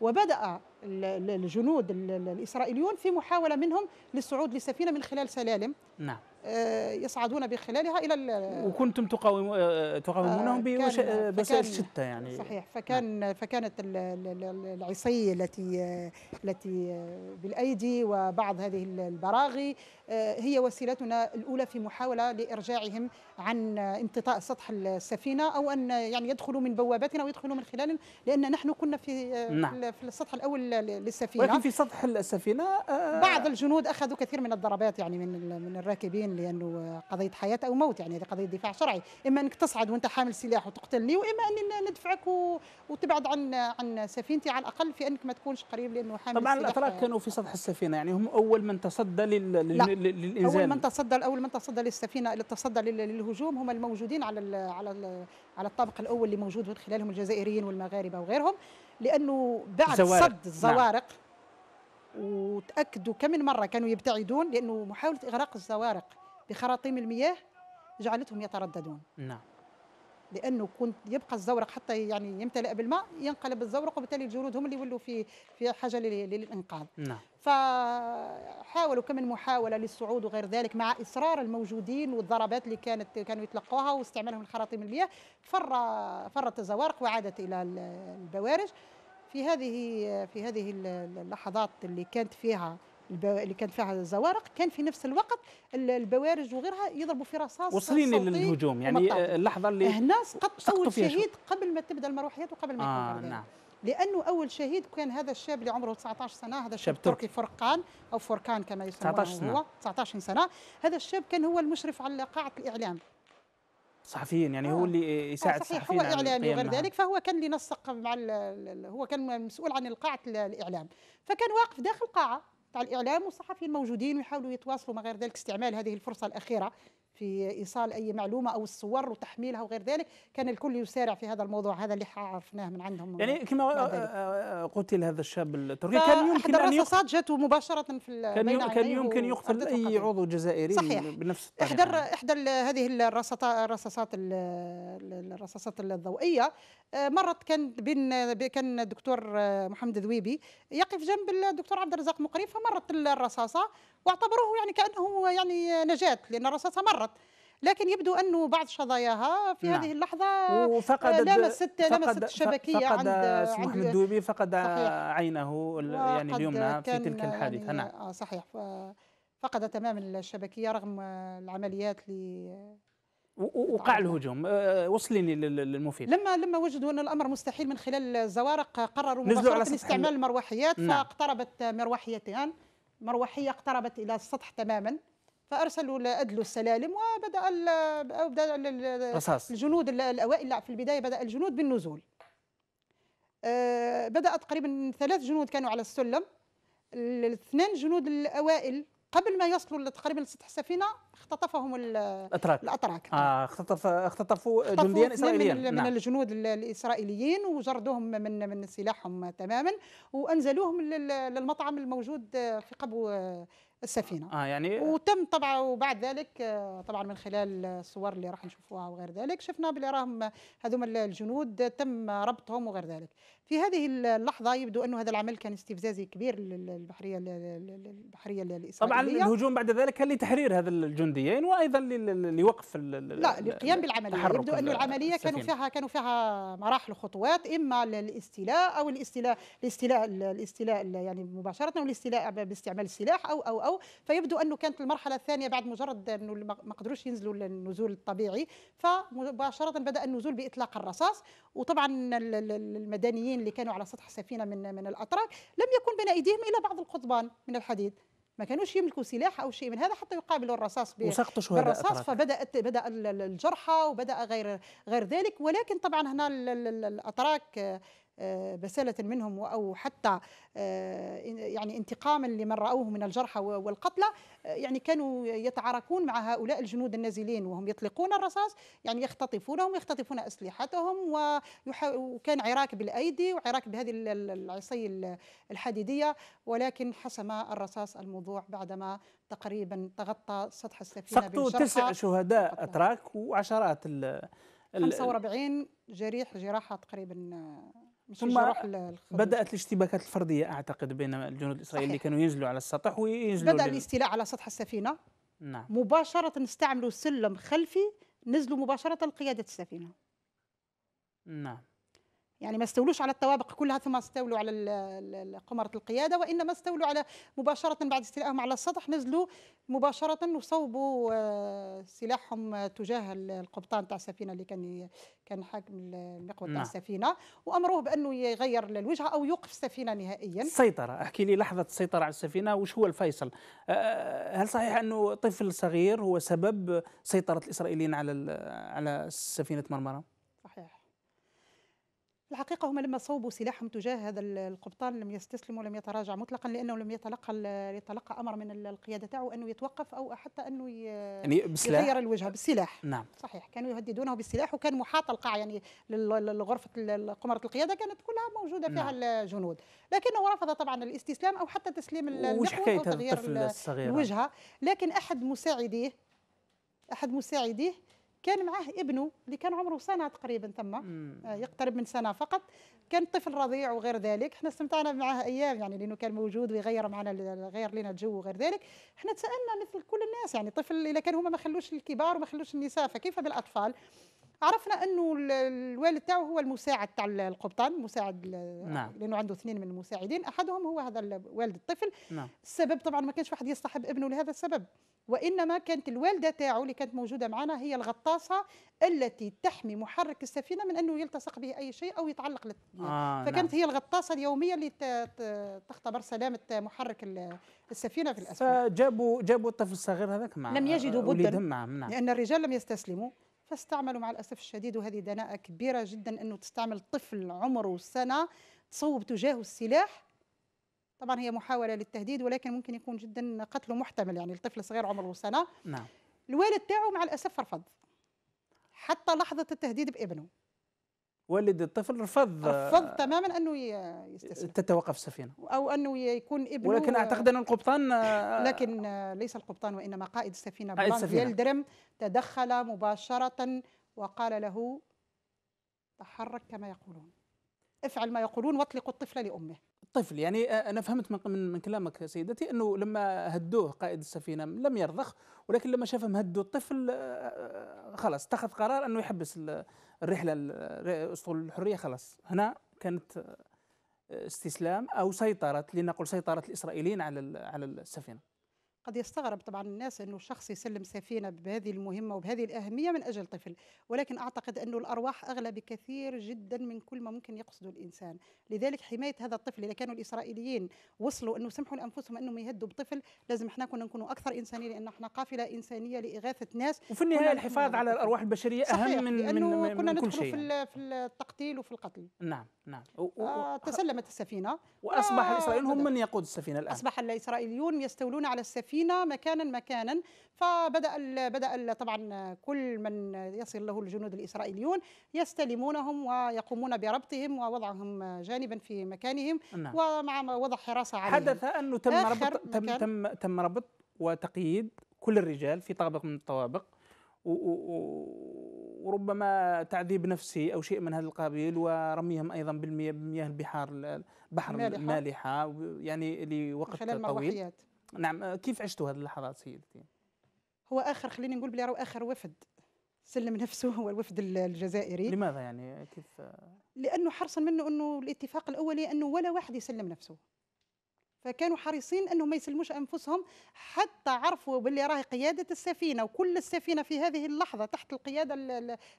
وبدا الجنود الإسرائيليون في محاولة منهم للصعود لسفينة من خلال سلالم نعم آه، يصعدون بخلالها الى وكنتم تقاوم آه، تقاومونهم آه، بوسائل شتى يعني صحيح نعم. فكان نعم. فكانت العصي التي التي بالايدي وبعض هذه البراغي هي وسيلتنا الاولى في محاوله لارجاعهم عن امتطاء سطح السفينه او ان يعني يدخلوا من بوابتنا ويدخلوا من خلال لان نحن كنا في نعم. في السطح الاول للسفينه ولكن في سطح السفينه آه بعض الجنود اخذوا كثير من الضربات يعني من من الراكبين لانه قضيه حياه او موت يعني هذه قضيه دفاع شرعي اما انك تصعد وانت حامل سلاح وتقتلني واما اني ندفعك وتبعد عن عن سفينتي على الاقل في انك ما تكونش قريب لانه حامل طبعا الاتراك كانوا في سطح السفينه يعني هم اول من تصدى لل... للانزال اول من تصدى اول من تصدى للسفينه اللي تصدى للهجوم هم الموجودين على على على الطابق الاول اللي موجود من خلالهم الجزائريين والمغاربه وغيرهم لانه بعد زوارق. صد الزوارق نعم. وتاكدوا كم من مره كانوا يبتعدون لانه محاوله اغراق الزوارق بخراطيم المياه جعلتهم يترددون نعم لانه كنت يبقى الزورق حتى يعني يمتلئ بالماء ينقلب الزورق وبالتالي الجلود هم اللي يولوا في في حاجه للانقاذ نعم فحاولوا كم من محاوله للصعود وغير ذلك مع اصرار الموجودين والضربات اللي كانت كانوا يتلقوها واستعمالهم الخراطيم المياه فر فرت الزوارق وعادت الى البوارج في هذه في هذه اللحظات اللي كانت فيها اللي كان فيها زوارق كان في نفس الوقت البوارج وغيرها يضربوا في رصاص وصلين للهجوم يعني آه، اللحظه اللي هنا قتلوا الشهيد قبل ما تبدا المروحيات وقبل ما آه يكون نعم. لانه اول شهيد كان هذا الشاب اللي عمره 19 سنه هذا الشاب تركي فرقان او فركان كما يسمونه 19 سنة. هو 19 سنه هذا الشاب كان هو المشرف على قاعه الاعلام صحفيين يعني آه. هو اللي آه، يساعد آه صحيح هو اعلامي وغير ذلك فهو كان اللي نسق مع هو كان مسؤول عن قاعه الاعلام فكان واقف داخل قاعه قطاع الاعلام والصحفيين الموجودين ويحاولوا يتواصلوا مع غير ذلك استعمال هذه الفرصه الاخيره في ايصال اي معلومه او الصور وتحميلها وغير ذلك كان الكل يسارع في هذا الموضوع هذا اللي عرفناه من عندهم يعني كما قتل هذا الشاب التركي كان يمكن ان يقتل جاته مباشره في كان, كان يمكن يقتل اي عضو جزائري صحيح بنفس الطريقه احدى احدى هذه الرصاصات الرصاصات الضوئيه آه، مرت كان بين كان الدكتور آه، محمد ذويبي يقف جنب الدكتور عبد الرزاق مقري فمرت الرصاصه واعتبروه يعني كانه يعني نجاه لان الرصاصه مرت لكن يبدو انه بعض شظاياها في نعم. هذه اللحظه وفقدت آه، لمست لمست الشبكيه فقد عند سمو احمد الدوبي فقد صحيح. عينه يعني اليمنى في تلك الحادثه يعني نعم آه، صحيح فقد تمام الشبكيه رغم العمليات اللي وقع الهجوم آه، وصلني للمفيد لما لما وجدوا ان الامر مستحيل من خلال الزوارق قرروا مباشره استعمال المروحيات نعم. فاقتربت مروحيتان مروحية اقتربت إلى السطح تماما فأرسلوا لأدلوا السلالم وبدأ الجنود الأوائل في البداية بدأ الجنود بالنزول آه، بدأت قريبا ثلاث جنود كانوا على السلم الاثنين جنود الأوائل قبل ما يصلوا تقريبا لسطح السفينه اختطفهم الاتراك الاتراك آه اختطف اختطفوا جنديا اسرائيليين من, نعم. من الجنود الاسرائيليين وجردوهم من من سلاحهم تماما وانزلوهم للمطعم الموجود في قبو آه، السفينه آه يعني وتم طبعا وبعد ذلك آه، طبعا من خلال الصور اللي راح نشوفوها وغير ذلك شفنا بلي راهم هذوما الجنود تم ربطهم وغير ذلك في هذه اللحظه يبدو انه هذا العمل كان استفزازي كبير للبحريه البحريه الاسرائيليه طبعا الهجوم بعد ذلك كان لتحرير هذا الجنديين وايضا لوقف لا للقيام بالعمليه يبدو انه العمليه كانوا فيها كانوا فيها مراحل وخطوات اما الاستيلاء او الاستيلاء الاستيلاء الاستيلاء يعني مباشره والاستيلاء باستعمال السلاح او او او فيبدو انه كانت المرحله الثانيه بعد مجرد انه ما قدروش ينزلوا النزول الطبيعي فمباشره بدا النزول باطلاق الرصاص وطبعا المدنيين القطبين اللي كانوا على سطح السفينه من من الاتراك لم يكن بين ايديهم الا بعض القضبان من الحديد ما كانوش يملكوا سلاح او شيء من هذا حتى يقابلوا الرصاص بالرصاص فبدات بدا الجرحى وبدا غير غير ذلك ولكن طبعا هنا الاتراك آه، بسالة منهم أو حتى آه، يعني انتقاما لمن رأوه من الجرحى والقتلى آه، يعني كانوا يتعاركون مع هؤلاء الجنود النازلين وهم يطلقون الرصاص يعني يختطفونهم يختطفون أسلحتهم وكان عراك بالأيدي وعراك بهذه العصي الحديدية ولكن حسم الرصاص الموضوع بعدما تقريبا تغطى سطح السفينة سقطوا تسع شهداء أتراك وعشرات 45 جريح جراحة تقريبا ثم بدات الاشتباكات الفرديه اعتقد بين الجنود الاسرائيليين اللي كانوا ينزلوا على السطح وينزلوا بدا الاستيلاء على سطح السفينه نعم مباشره استعملوا سلم خلفي نزلوا مباشره لقياده السفينه نعم يعني ما استولوش على الطوابق كلها ثم استولوا على قمرة القيادة وإنما استولوا على مباشرة بعد استيلائهم على السطح نزلوا مباشرة وصوبوا آه، سلاحهم تجاه القبطان تاع السفينة اللي كان كان حاكم المقوى تاع نعم. السفينة وأمروه بأنه يغير الوجهة أو يوقف السفينة نهائيا السيطرة احكي لي لحظة السيطرة على السفينة وش هو الفيصل آه، آه، هل صحيح أنه طفل صغير هو سبب سيطرة الإسرائيليين على على سفينة مرمرة؟ الحقيقة هم لما صوبوا سلاحهم تجاه هذا القبطان لم يستسلم ولم يتراجع مطلقا لأنه لم يتلقى يتلقى أمر من القيادة تاعه أنه يتوقف أو حتى أنه يعني يغير الوجهة بالسلاح نعم صحيح كانوا يهددونه بالسلاح وكان محاط القاع يعني لغرفة قمرة القيادة كانت كلها موجودة فيها نعم. الجنود لكنه رفض طبعا الاستسلام أو حتى تسليم حكاية أو تغيير الوجهة لكن أحد مساعديه أحد مساعديه كان معاه ابنه اللي كان عمره سنه تقريبا تما آه، يقترب من سنه فقط كان طفل رضيع وغير ذلك احنا استمتعنا معاه ايام يعني لانه كان موجود ويغير معنا غير لنا الجو وغير ذلك احنا تسالنا مثل كل الناس يعني طفل اذا كان هما ما خلوش الكبار وما خلوش النساء فكيف بالاطفال عرفنا انه الوالد تاعه هو المساعد تاع القبطان مساعد نعم. لانه عنده اثنين من المساعدين احدهم هو هذا والد الطفل نعم. السبب طبعا ما كانش واحد يصطحب ابنه لهذا السبب وانما كانت الوالده تاعه اللي كانت موجوده معنا هي الغطاسه التي تحمي محرك السفينه من انه يلتصق به اي شيء او يتعلق لت... آه نعم. فكانت نعم. هي الغطاسه اليوميه اللي تختبر سلامه محرك السفينه في الاسفل فجابوا جابوا الطفل الصغير هذاك مع لم يجدوا بدا نعم،, نعم. لان الرجال لم يستسلموا فاستعملوا مع الاسف الشديد وهذه دناءه كبيره جدا انه تستعمل طفل عمره سنه تصوب تجاهه السلاح طبعا هي محاوله للتهديد ولكن ممكن يكون جدا قتله محتمل يعني الطفل صغير عمره سنه نعم الوالد تاعه مع الاسف رفض حتى لحظه التهديد بابنه والد الطفل رفض رفض آه، تماما انه يستسلم تتوقف السفينه او انه يكون ابنه ولكن آه، اعتقد ان القبطان آه، لكن ليس القبطان وانما قائد السفينه قائد السفينه يلدرم تدخل مباشره وقال له تحرك كما يقولون افعل ما يقولون واطلقوا الطفل لامه طفل يعني آه، انا فهمت من من, كلامك سيدتي انه لما هدوه قائد السفينه لم يرضخ ولكن لما شافهم هدوا الطفل آه، آه، خلاص اتخذ قرار انه يحبس الرحله اسطول الحريه خلاص هنا كانت استسلام او سيطره لنقل سيطره الاسرائيليين على على السفينه قد يستغرب طبعا الناس أنه شخص يسلم سفينة بهذه المهمة وبهذه الأهمية من أجل طفل ولكن أعتقد أنه الأرواح أغلى بكثير جدا من كل ما ممكن يقصده الإنسان لذلك حماية هذا الطفل إذا كانوا الإسرائيليين وصلوا أنه سمحوا لأنفسهم أنهم يهدوا بطفل لازم احنا كنا نكونوا أكثر إنسانية لأن احنا قافلة إنسانية لإغاثة ناس وفي النهاية الحفاظ على الأرواح البشرية أهم من, من, كنا من كل شيء يعني. في التقتيل وفي القتل نعم نعم و... آه تسلمت السفينة وأصبح آه الإسرائيليون هم من يقود السفينة الآن أصبح الإسرائيليون يستولون على السفينة فينا مكانا مكانا فبدا بدا طبعا كل من يصل له الجنود الاسرائيليون يستلمونهم ويقومون بربطهم ووضعهم جانبا في مكانهم نعم. ومع وضع حراسه عليهم حدث انه تم ربط تم, تم تم ربط وتقييد كل الرجال في طابق من الطوابق وربما تعذيب نفسي او شيء من هذا القبيل ورميهم ايضا بالمياه بمياه البحار البحر المالحه يعني لوقت طويل نعم آه، كيف عشتوا هذه اللحظات سيدتي؟ هو اخر خليني نقول بلي اخر وفد سلم نفسه هو الوفد الجزائري لماذا يعني كيف لانه حرصا منه انه الاتفاق الاولي انه ولا واحد يسلم نفسه فكانوا حريصين انهم ما يسلموش انفسهم حتى عرفوا باللي راهي قياده السفينه وكل السفينه في هذه اللحظه تحت القياده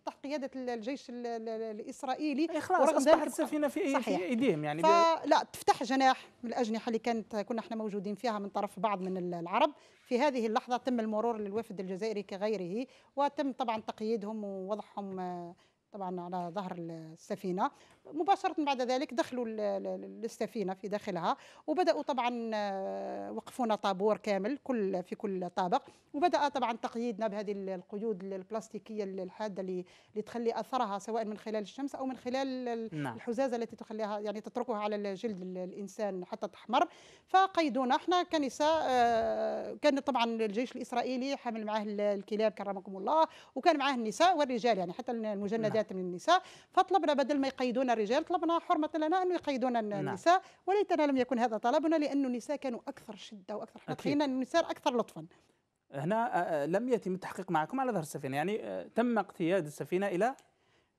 تحت قياده الجيش الاسرائيلي خلاص اصبحت السفينه في ايديهم يعني لا تفتح جناح من الاجنحه اللي كانت كنا احنا موجودين فيها من طرف بعض من العرب في هذه اللحظه تم المرور للوفد الجزائري كغيره وتم طبعا تقييدهم ووضعهم طبعا على ظهر السفينه مباشره بعد ذلك دخلوا السفينه في داخلها وبداوا طبعا آه، وقفونا طابور كامل كل في كل طابق وبدا طبعا تقييدنا بهذه القيود البلاستيكيه الحاده اللي تخلي اثرها سواء من خلال الشمس او من خلال نعم. الحزازه التي تخليها يعني تتركها على جلد الانسان حتى تحمر فقيدونا احنا كنساء آه، كان طبعا الجيش الاسرائيلي حامل معاه الكلاب كرمكم الله وكان معاه النساء والرجال يعني حتى المجندات عادات من النساء فطلبنا بدل ما يقيدون الرجال طلبنا حرمة لنا أنه يقيدون نعم. النساء نعم. وليتنا لم يكن هذا طلبنا لأن النساء كانوا أكثر شدة وأكثر حنقية النساء أكثر لطفا هنا آه، آه، لم يتم التحقيق معكم على ظهر السفينة يعني آه، تم اقتياد السفينة إلى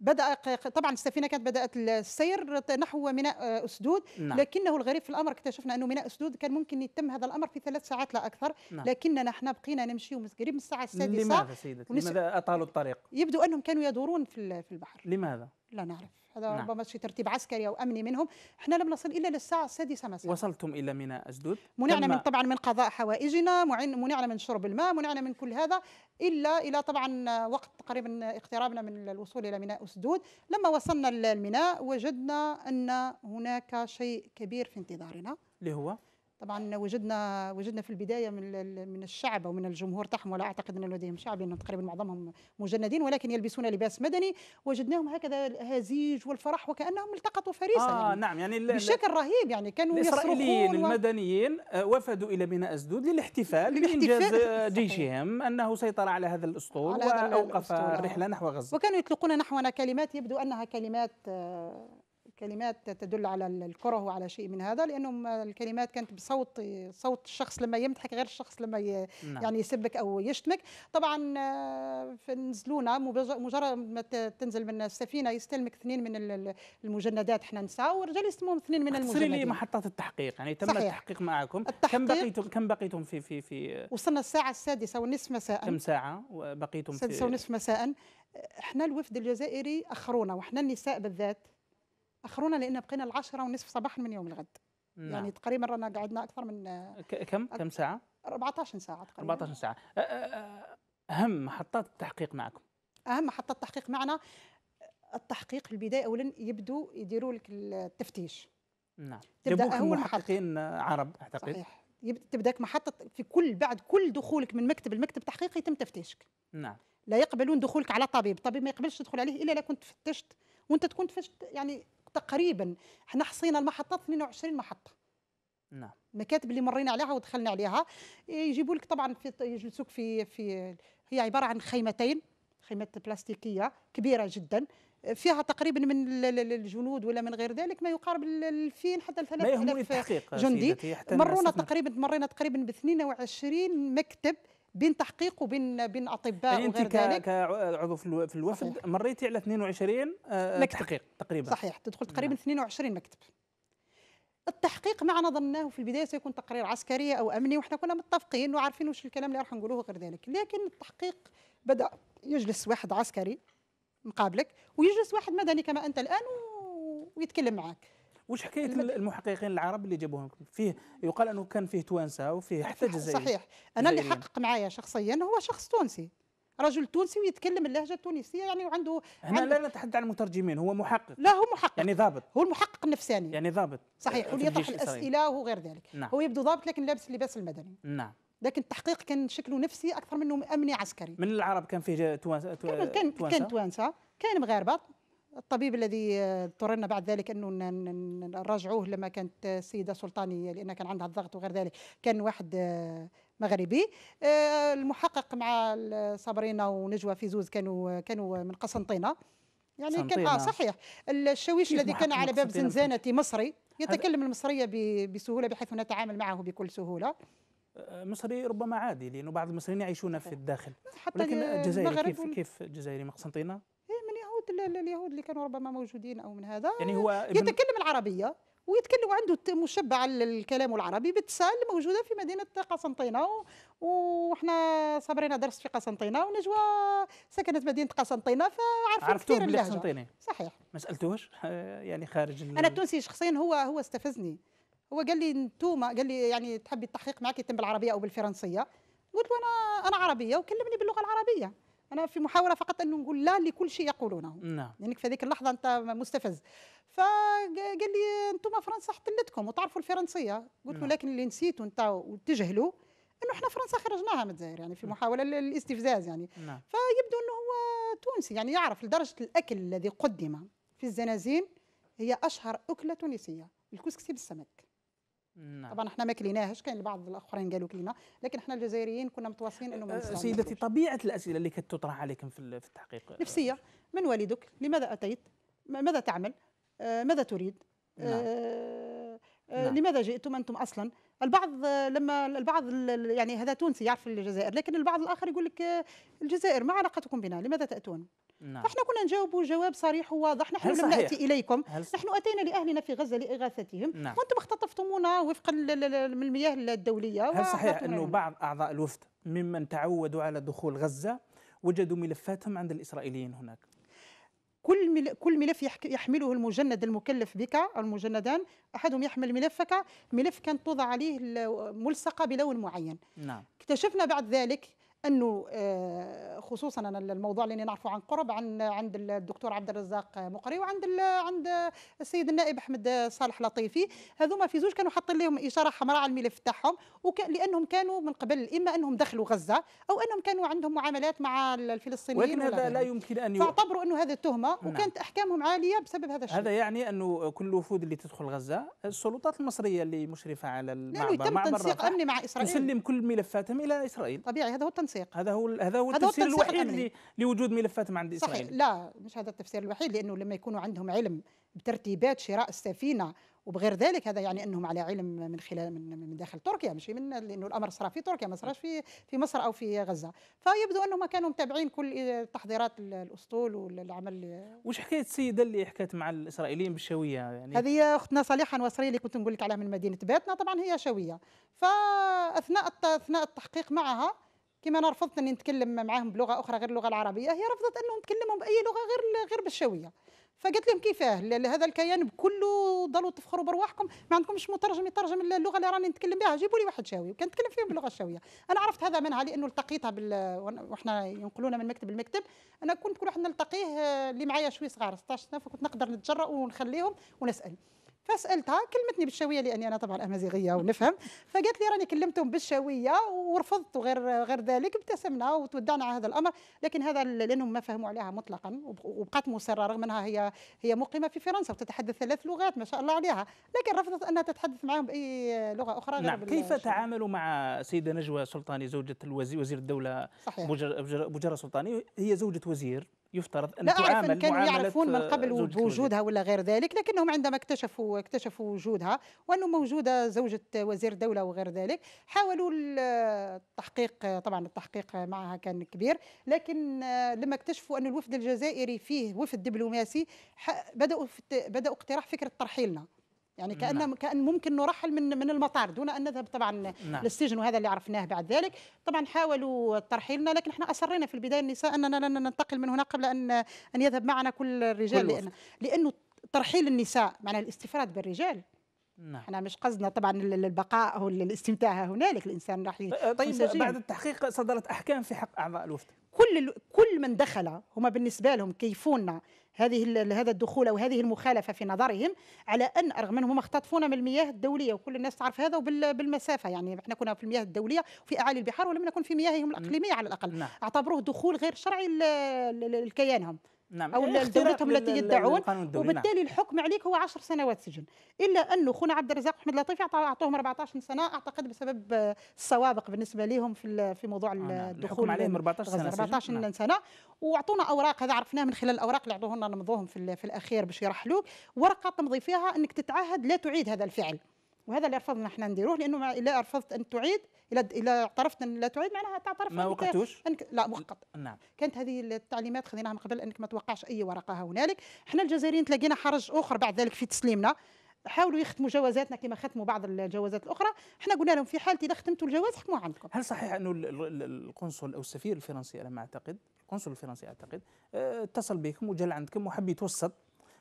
بدأ طبعا السفينة كانت بدأت السير نحو ميناء آه، أسدود نعم. لكنه الغريب في الأمر اكتشفنا أنه ميناء أسدود كان ممكن يتم هذا الأمر في ثلاث ساعات لا أكثر نعم. لكننا احنا بقينا نمشي قريب من الساعة السادسة لماذا سيدتي؟ ونس... لماذا أطالوا الطريق؟ يبدو أنهم كانوا يدورون في البحر لماذا؟ لا نعرف هذا نعم. ربما شي ترتيب عسكري أو أمني منهم احنا لم نصل إلا للساعة السادسة مساء وصلتم إلى ميناء أسدود منعنا من طبعا من قضاء حوائجنا منعنا من شرب الماء منعنا من كل هذا إلا إلى طبعا وقت تقريبا اقترابنا من الوصول إلى ميناء أسدود لما وصلنا للميناء وجدنا أن هناك شيء كبير في انتظارنا اللي هو طبعا وجدنا وجدنا في البدايه من من الشعب ومن الجمهور تاعهم ولا اعتقد ان لديهم شعب لان تقريبا معظمهم مجندين ولكن يلبسون لباس مدني وجدناهم هكذا الهزيج والفرح وكانهم التقطوا فريسه آه يعني نعم يعني بشكل رهيب يعني كانوا الاسرائيليين المدنيين آه، وفدوا الى ميناء اسدود للاحتفال, للاحتفال بانجاز آه، جيشهم انه سيطر على هذا الاسطول على واوقف الرحله نحو غزه وكانوا يطلقون نحونا كلمات يبدو انها كلمات آه كلمات تدل على الكره وعلى شيء من هذا لانه الكلمات كانت بصوت صوت الشخص لما يمدحك غير الشخص لما نعم. يعني يسبك او يشتمك طبعا آه، نزلونا مجرد ما تنزل من السفينه يستلمك اثنين من المجندات احنا نساء ورجال يستلمون اثنين من المجندات لي محطات التحقيق يعني تم صحيح. التحقيق معكم التحقيق كم بقيتم كم بقيتم في في في وصلنا الساعه السادسه ونصف مساء كم ساعه بقيتم في السادسه ونصف مساء احنا الوفد الجزائري اخرونا واحنا النساء بالذات اخرونا لان بقينا العشرة ونصف صباحا من يوم الغد نعم. يعني تقريبا رانا قعدنا اكثر من كم كم ساعه 14 ساعه تقريبا 14 ساعه اهم محطات التحقيق معكم اهم محطات التحقيق معنا التحقيق في البدايه اولا يبدو يديروا لك التفتيش نعم تبدا اول محققين عرب اعتقد صحيح تبداك محطه في كل بعد كل دخولك من مكتب لمكتب تحقيق يتم تفتيشك نعم لا يقبلون دخولك على طبيب، الطبيب ما يقبلش تدخل عليه الا لو كنت فتشت وانت تكون تفتشت يعني تقريبا احنا حصينا المحطه 22 محطه نعم المكاتب اللي مرينا عليها ودخلنا عليها يجيبوا لك طبعا في يجلسوك في في هي عباره عن خيمتين خيمه بلاستيكيه كبيره جدا فيها تقريبا من الجنود ولا من غير ذلك ما يقارب 2000 حتى 3000 جندي مرونا تقريبا مرينا تقريبا ب 22 مكتب بين تحقيق وبين بين اطباء يعني انت ذلك كعضو في الوفد صحيح. مريتي على 22 آه، آه، مكتب تحقيق تقريبا صحيح تدخل تقريبا نعم. 22 مكتب التحقيق معنا ظناه في البدايه سيكون تقرير عسكري او امني وحنا كنا متفقين وعارفين وش الكلام اللي راح نقولوه غير ذلك لكن التحقيق بدا يجلس واحد عسكري مقابلك ويجلس واحد مدني كما انت الان ويتكلم معك وش حكايه المحققين العرب اللي جابوهم فيه يقال انه كان فيه توانسه وفيه حتى جزائري صحيح انا اللي حقق معايا شخصيا هو شخص تونسي رجل تونسي ويتكلم اللهجه التونسيه يعني وعنده هنا عنده لا نتحدث عن المترجمين هو محقق لا هو محقق يعني ضابط هو المحقق النفساني يعني ضابط صحيح ويطرح يطرح الاسئله وغير ذلك نعم. هو يبدو ضابط لكن لابس اللباس المدني نعم لكن التحقيق كان شكله نفسي اكثر منه امني عسكري من العرب كان فيه توانسه كان توانسه كان توانسه كان مغاربه الطبيب الذي اضطررنا بعد ذلك انه نراجعوه لما كانت السيده سلطاني لان كان عندها الضغط وغير ذلك كان واحد مغربي آه، المحقق مع صابرينا ونجوى في زوز كانوا كانوا من قسنطينه يعني كان آه صحيح الشويش الذي كان على باب زنزانه مصري يتكلم المصريه بسهوله بحيث نتعامل معه بكل سهوله آه، مصري ربما عادي لانه بعض المصريين يعيشون في الداخل حتى ولكن الجزائري كيف كيف الجزائري من قسنطينه اليهود اللي كانوا ربما موجودين او من هذا يعني هو يتكلم العربيه ويتكلم عنده مشبع الكلام العربي بتسال موجوده في مدينه قسنطينه وحنا صابرين درست في قسنطينه ونجوى سكنت مدينه قسنطينه فعرفت كثير اللهجه صحيح ما سالتوش آه، يعني خارج انا التونسي شخصيا هو هو استفزني هو قال لي انتوما قال لي يعني تحبي التحقيق معك يتم بالعربيه او بالفرنسيه قلت له انا انا عربيه وكلمني باللغه العربيه انا في محاوله فقط ان نقول لا لكل شيء يقولونه نعم لانك يعني في هذيك اللحظه انت مستفز فقال لي انتم فرنسا احتلتكم وتعرفوا الفرنسيه قلت له نعم. لكن اللي نسيتوا انت وتجهلوا انه احنا فرنسا خرجناها من الجزائر يعني في نعم. محاوله للاستفزاز يعني نعم. فيبدو انه هو تونسي يعني يعرف لدرجه الاكل الذي قدم في الزنازين هي اشهر اكله تونسيه الكسكسي بالسمك نعم. طبعا احنا ما كليناهش كاين بعض الاخرين قالوا كلينا لكن احنا الجزائريين كنا متواصلين انه أه سيدتي طبيعه الاسئله اللي كانت تطرح عليكم في التحقيق نفسيه من والدك لماذا اتيت ماذا تعمل آه ماذا تريد نعم. أه،, آه نعم. لماذا جئتم انتم اصلا البعض لما البعض يعني هذا تونسي يعرف الجزائر لكن البعض الاخر يقول لك أه، الجزائر ما علاقتكم بنا لماذا تاتون نعم. فاحنا كنا نجاوبوا جواب صريح وواضح نحن لم ناتي اليكم نحن اتينا لاهلنا في غزه لاغاثتهم نعم. وانتم اختطفتمونا وفقا للمياه الدوليه هل صحيح انه بعض اعضاء الوفد ممن تعودوا على دخول غزه وجدوا ملفاتهم عند الاسرائيليين هناك كل كل ملف يحمله المجند المكلف بك او المجندان احدهم يحمل ملفك ملف كانت توضع عليه ملصقه بلون معين نعم اكتشفنا بعد ذلك انه آه، خصوصا انا الموضوع اللي نعرفه عن قرب عن عند الدكتور عبد الرزاق مقري وعند عند السيد النائب احمد صالح لطيفي هذوما في زوج كانوا حاطين لهم اشاره حمراء على الملف تاعهم لانهم كانوا من قبل اما انهم دخلوا غزه او انهم كانوا عندهم معاملات مع الفلسطينيين ولكن هذا لا يمكن ان فاعتبروا انه هذه التهمه نعم. وكانت احكامهم عاليه بسبب هذا الشيء هذا يعني انه كل الوفود اللي تدخل غزه السلطات المصريه اللي مشرفه على المعبر نعم معبر تنسيق امني مع اسرائيل تسلم كل ملفاتهم الى اسرائيل طبيعي هذا هو التنسيق التنسيق هذا هو هذا هو التفسير الوحيد لوجود ملفات مع عند اسرائيل صحيح لا مش هذا التفسير الوحيد لانه لما يكونوا عندهم علم بترتيبات شراء السفينه وبغير ذلك هذا يعني انهم على علم من خلال من, من داخل تركيا ماشي من لانه الامر صار في تركيا ما صارش في في مصر او في غزه فيبدو انهم كانوا متابعين كل تحضيرات الاسطول والعمل وش حكايه السيده اللي حكت مع الاسرائيليين بالشويه يعني هذه اختنا صالحه نواصريه اللي كنت نقول لك عليها من مدينه باتنا طبعا هي شويه فاثناء اثناء التحقيق معها كما انا رفضت اني نتكلم معاهم بلغه اخرى غير اللغه العربيه هي رفضت انهم نتكلمهم باي لغه غير غير بالشويه فقلت لهم كيفاه هذا الكيان بكله ضلوا تفخروا برواحكم ما عندكمش مترجم يترجم اللغه اللي راني نتكلم بها جيبوا لي واحد شاوي وكان نتكلم فيهم باللغه الشاويه انا عرفت هذا منها لانه التقيتها بال... وحنا ينقلونا من مكتب لمكتب انا كنت كل واحد نلتقيه آه، اللي معايا شوي صغار 16 سنه فكنت نقدر نتجرأ ونخليهم ونسال فسالتها كلمتني بالشاويه لاني انا طبعا امازيغيه ونفهم فقالت لي راني كلمتهم بالشاويه ورفضت وغير غير ذلك ابتسمنا وتودعنا على هذا الامر لكن هذا لانهم ما فهموا عليها مطلقا وبقات مصره رغم انها هي هي مقيمه في فرنسا وتتحدث ثلاث لغات ما شاء الله عليها لكن رفضت انها تتحدث معهم باي لغه اخرى غير نعم. كيف تعاملوا مع السيده نجوى سلطاني زوجة الوزير وزير الدوله صحيح. بجرة سلطاني هي زوجة وزير يفترض ان لا تعامل أعرف كانوا يعرفون من قبل بوجودها ولا غير ذلك لكنهم عندما اكتشفوا اكتشفوا وجودها وانه موجوده زوجة وزير دوله وغير ذلك حاولوا التحقيق طبعا التحقيق معها كان كبير لكن لما اكتشفوا ان الوفد الجزائري فيه وفد دبلوماسي بداوا بداوا اقتراح فكره ترحيلنا يعني كان نعم. كان ممكن نرحل من من المطار دون ان نذهب طبعا نعم. للسجن وهذا اللي عرفناه بعد ذلك طبعا حاولوا ترحيلنا لكن احنا اصرينا في البدايه النساء اننا لن ننتقل من هنا قبل ان ان يذهب معنا كل الرجال كل لانه لانه ترحيل النساء معنى الاستفراد بالرجال نعم. احنا مش قصدنا طبعا البقاء هو الاستمتاع هنالك الانسان راح طيب مسجين. بعد التحقيق صدرت احكام في حق اعضاء الوفد كل كل من دخل هما بالنسبه لهم كيفونا هذه هذا الدخول او هذه المخالفه في نظرهم على ان رغم انهم اختطفونا من المياه الدوليه وكل الناس تعرف هذا بالمسافه يعني احنا كنا في المياه الدوليه في اعالي البحار ولم نكن في مياههم الاقليميه على الاقل نعم. اعتبروه دخول غير شرعي لكيانهم نعم او دولتهم التي يدعون نعم. وبالتالي الحكم عليك هو 10 سنوات سجن الا انه خونا عبد الرزاق احمد لطيف اعطوهم 14 سنه اعتقد بسبب السوابق بالنسبه لهم في في موضوع آه نعم. الدخول عليهم 14 سنه 14 نعم. سنه واعطونا اوراق هذا عرفناه من خلال الاوراق اللي عطوهم لنا نمضوهم في, في الاخير باش يرحلوك ورقه تمضي فيها انك تتعهد لا تعيد هذا الفعل وهذا اللي رفضنا احنا نديروه لانه الا رفضت ان تعيد الا الا اعترفت ان لا تعيد معناها تعترف ما وقعتوش أنك لا مؤقت نعم كانت هذه التعليمات خذيناها من قبل انك ما توقعش اي ورقه هنالك احنا الجزائريين تلاقينا حرج اخر بعد ذلك في تسليمنا حاولوا يختموا جوازاتنا كما ختموا بعض الجوازات الاخرى احنا قلنا لهم في حاله اذا ختمتوا الجواز حكموا عندكم هل صحيح انه القنصل او السفير الفرنسي على ما اعتقد القنصل الفرنسي اعتقد آه، اتصل بكم وجل عندكم وحب يتوسط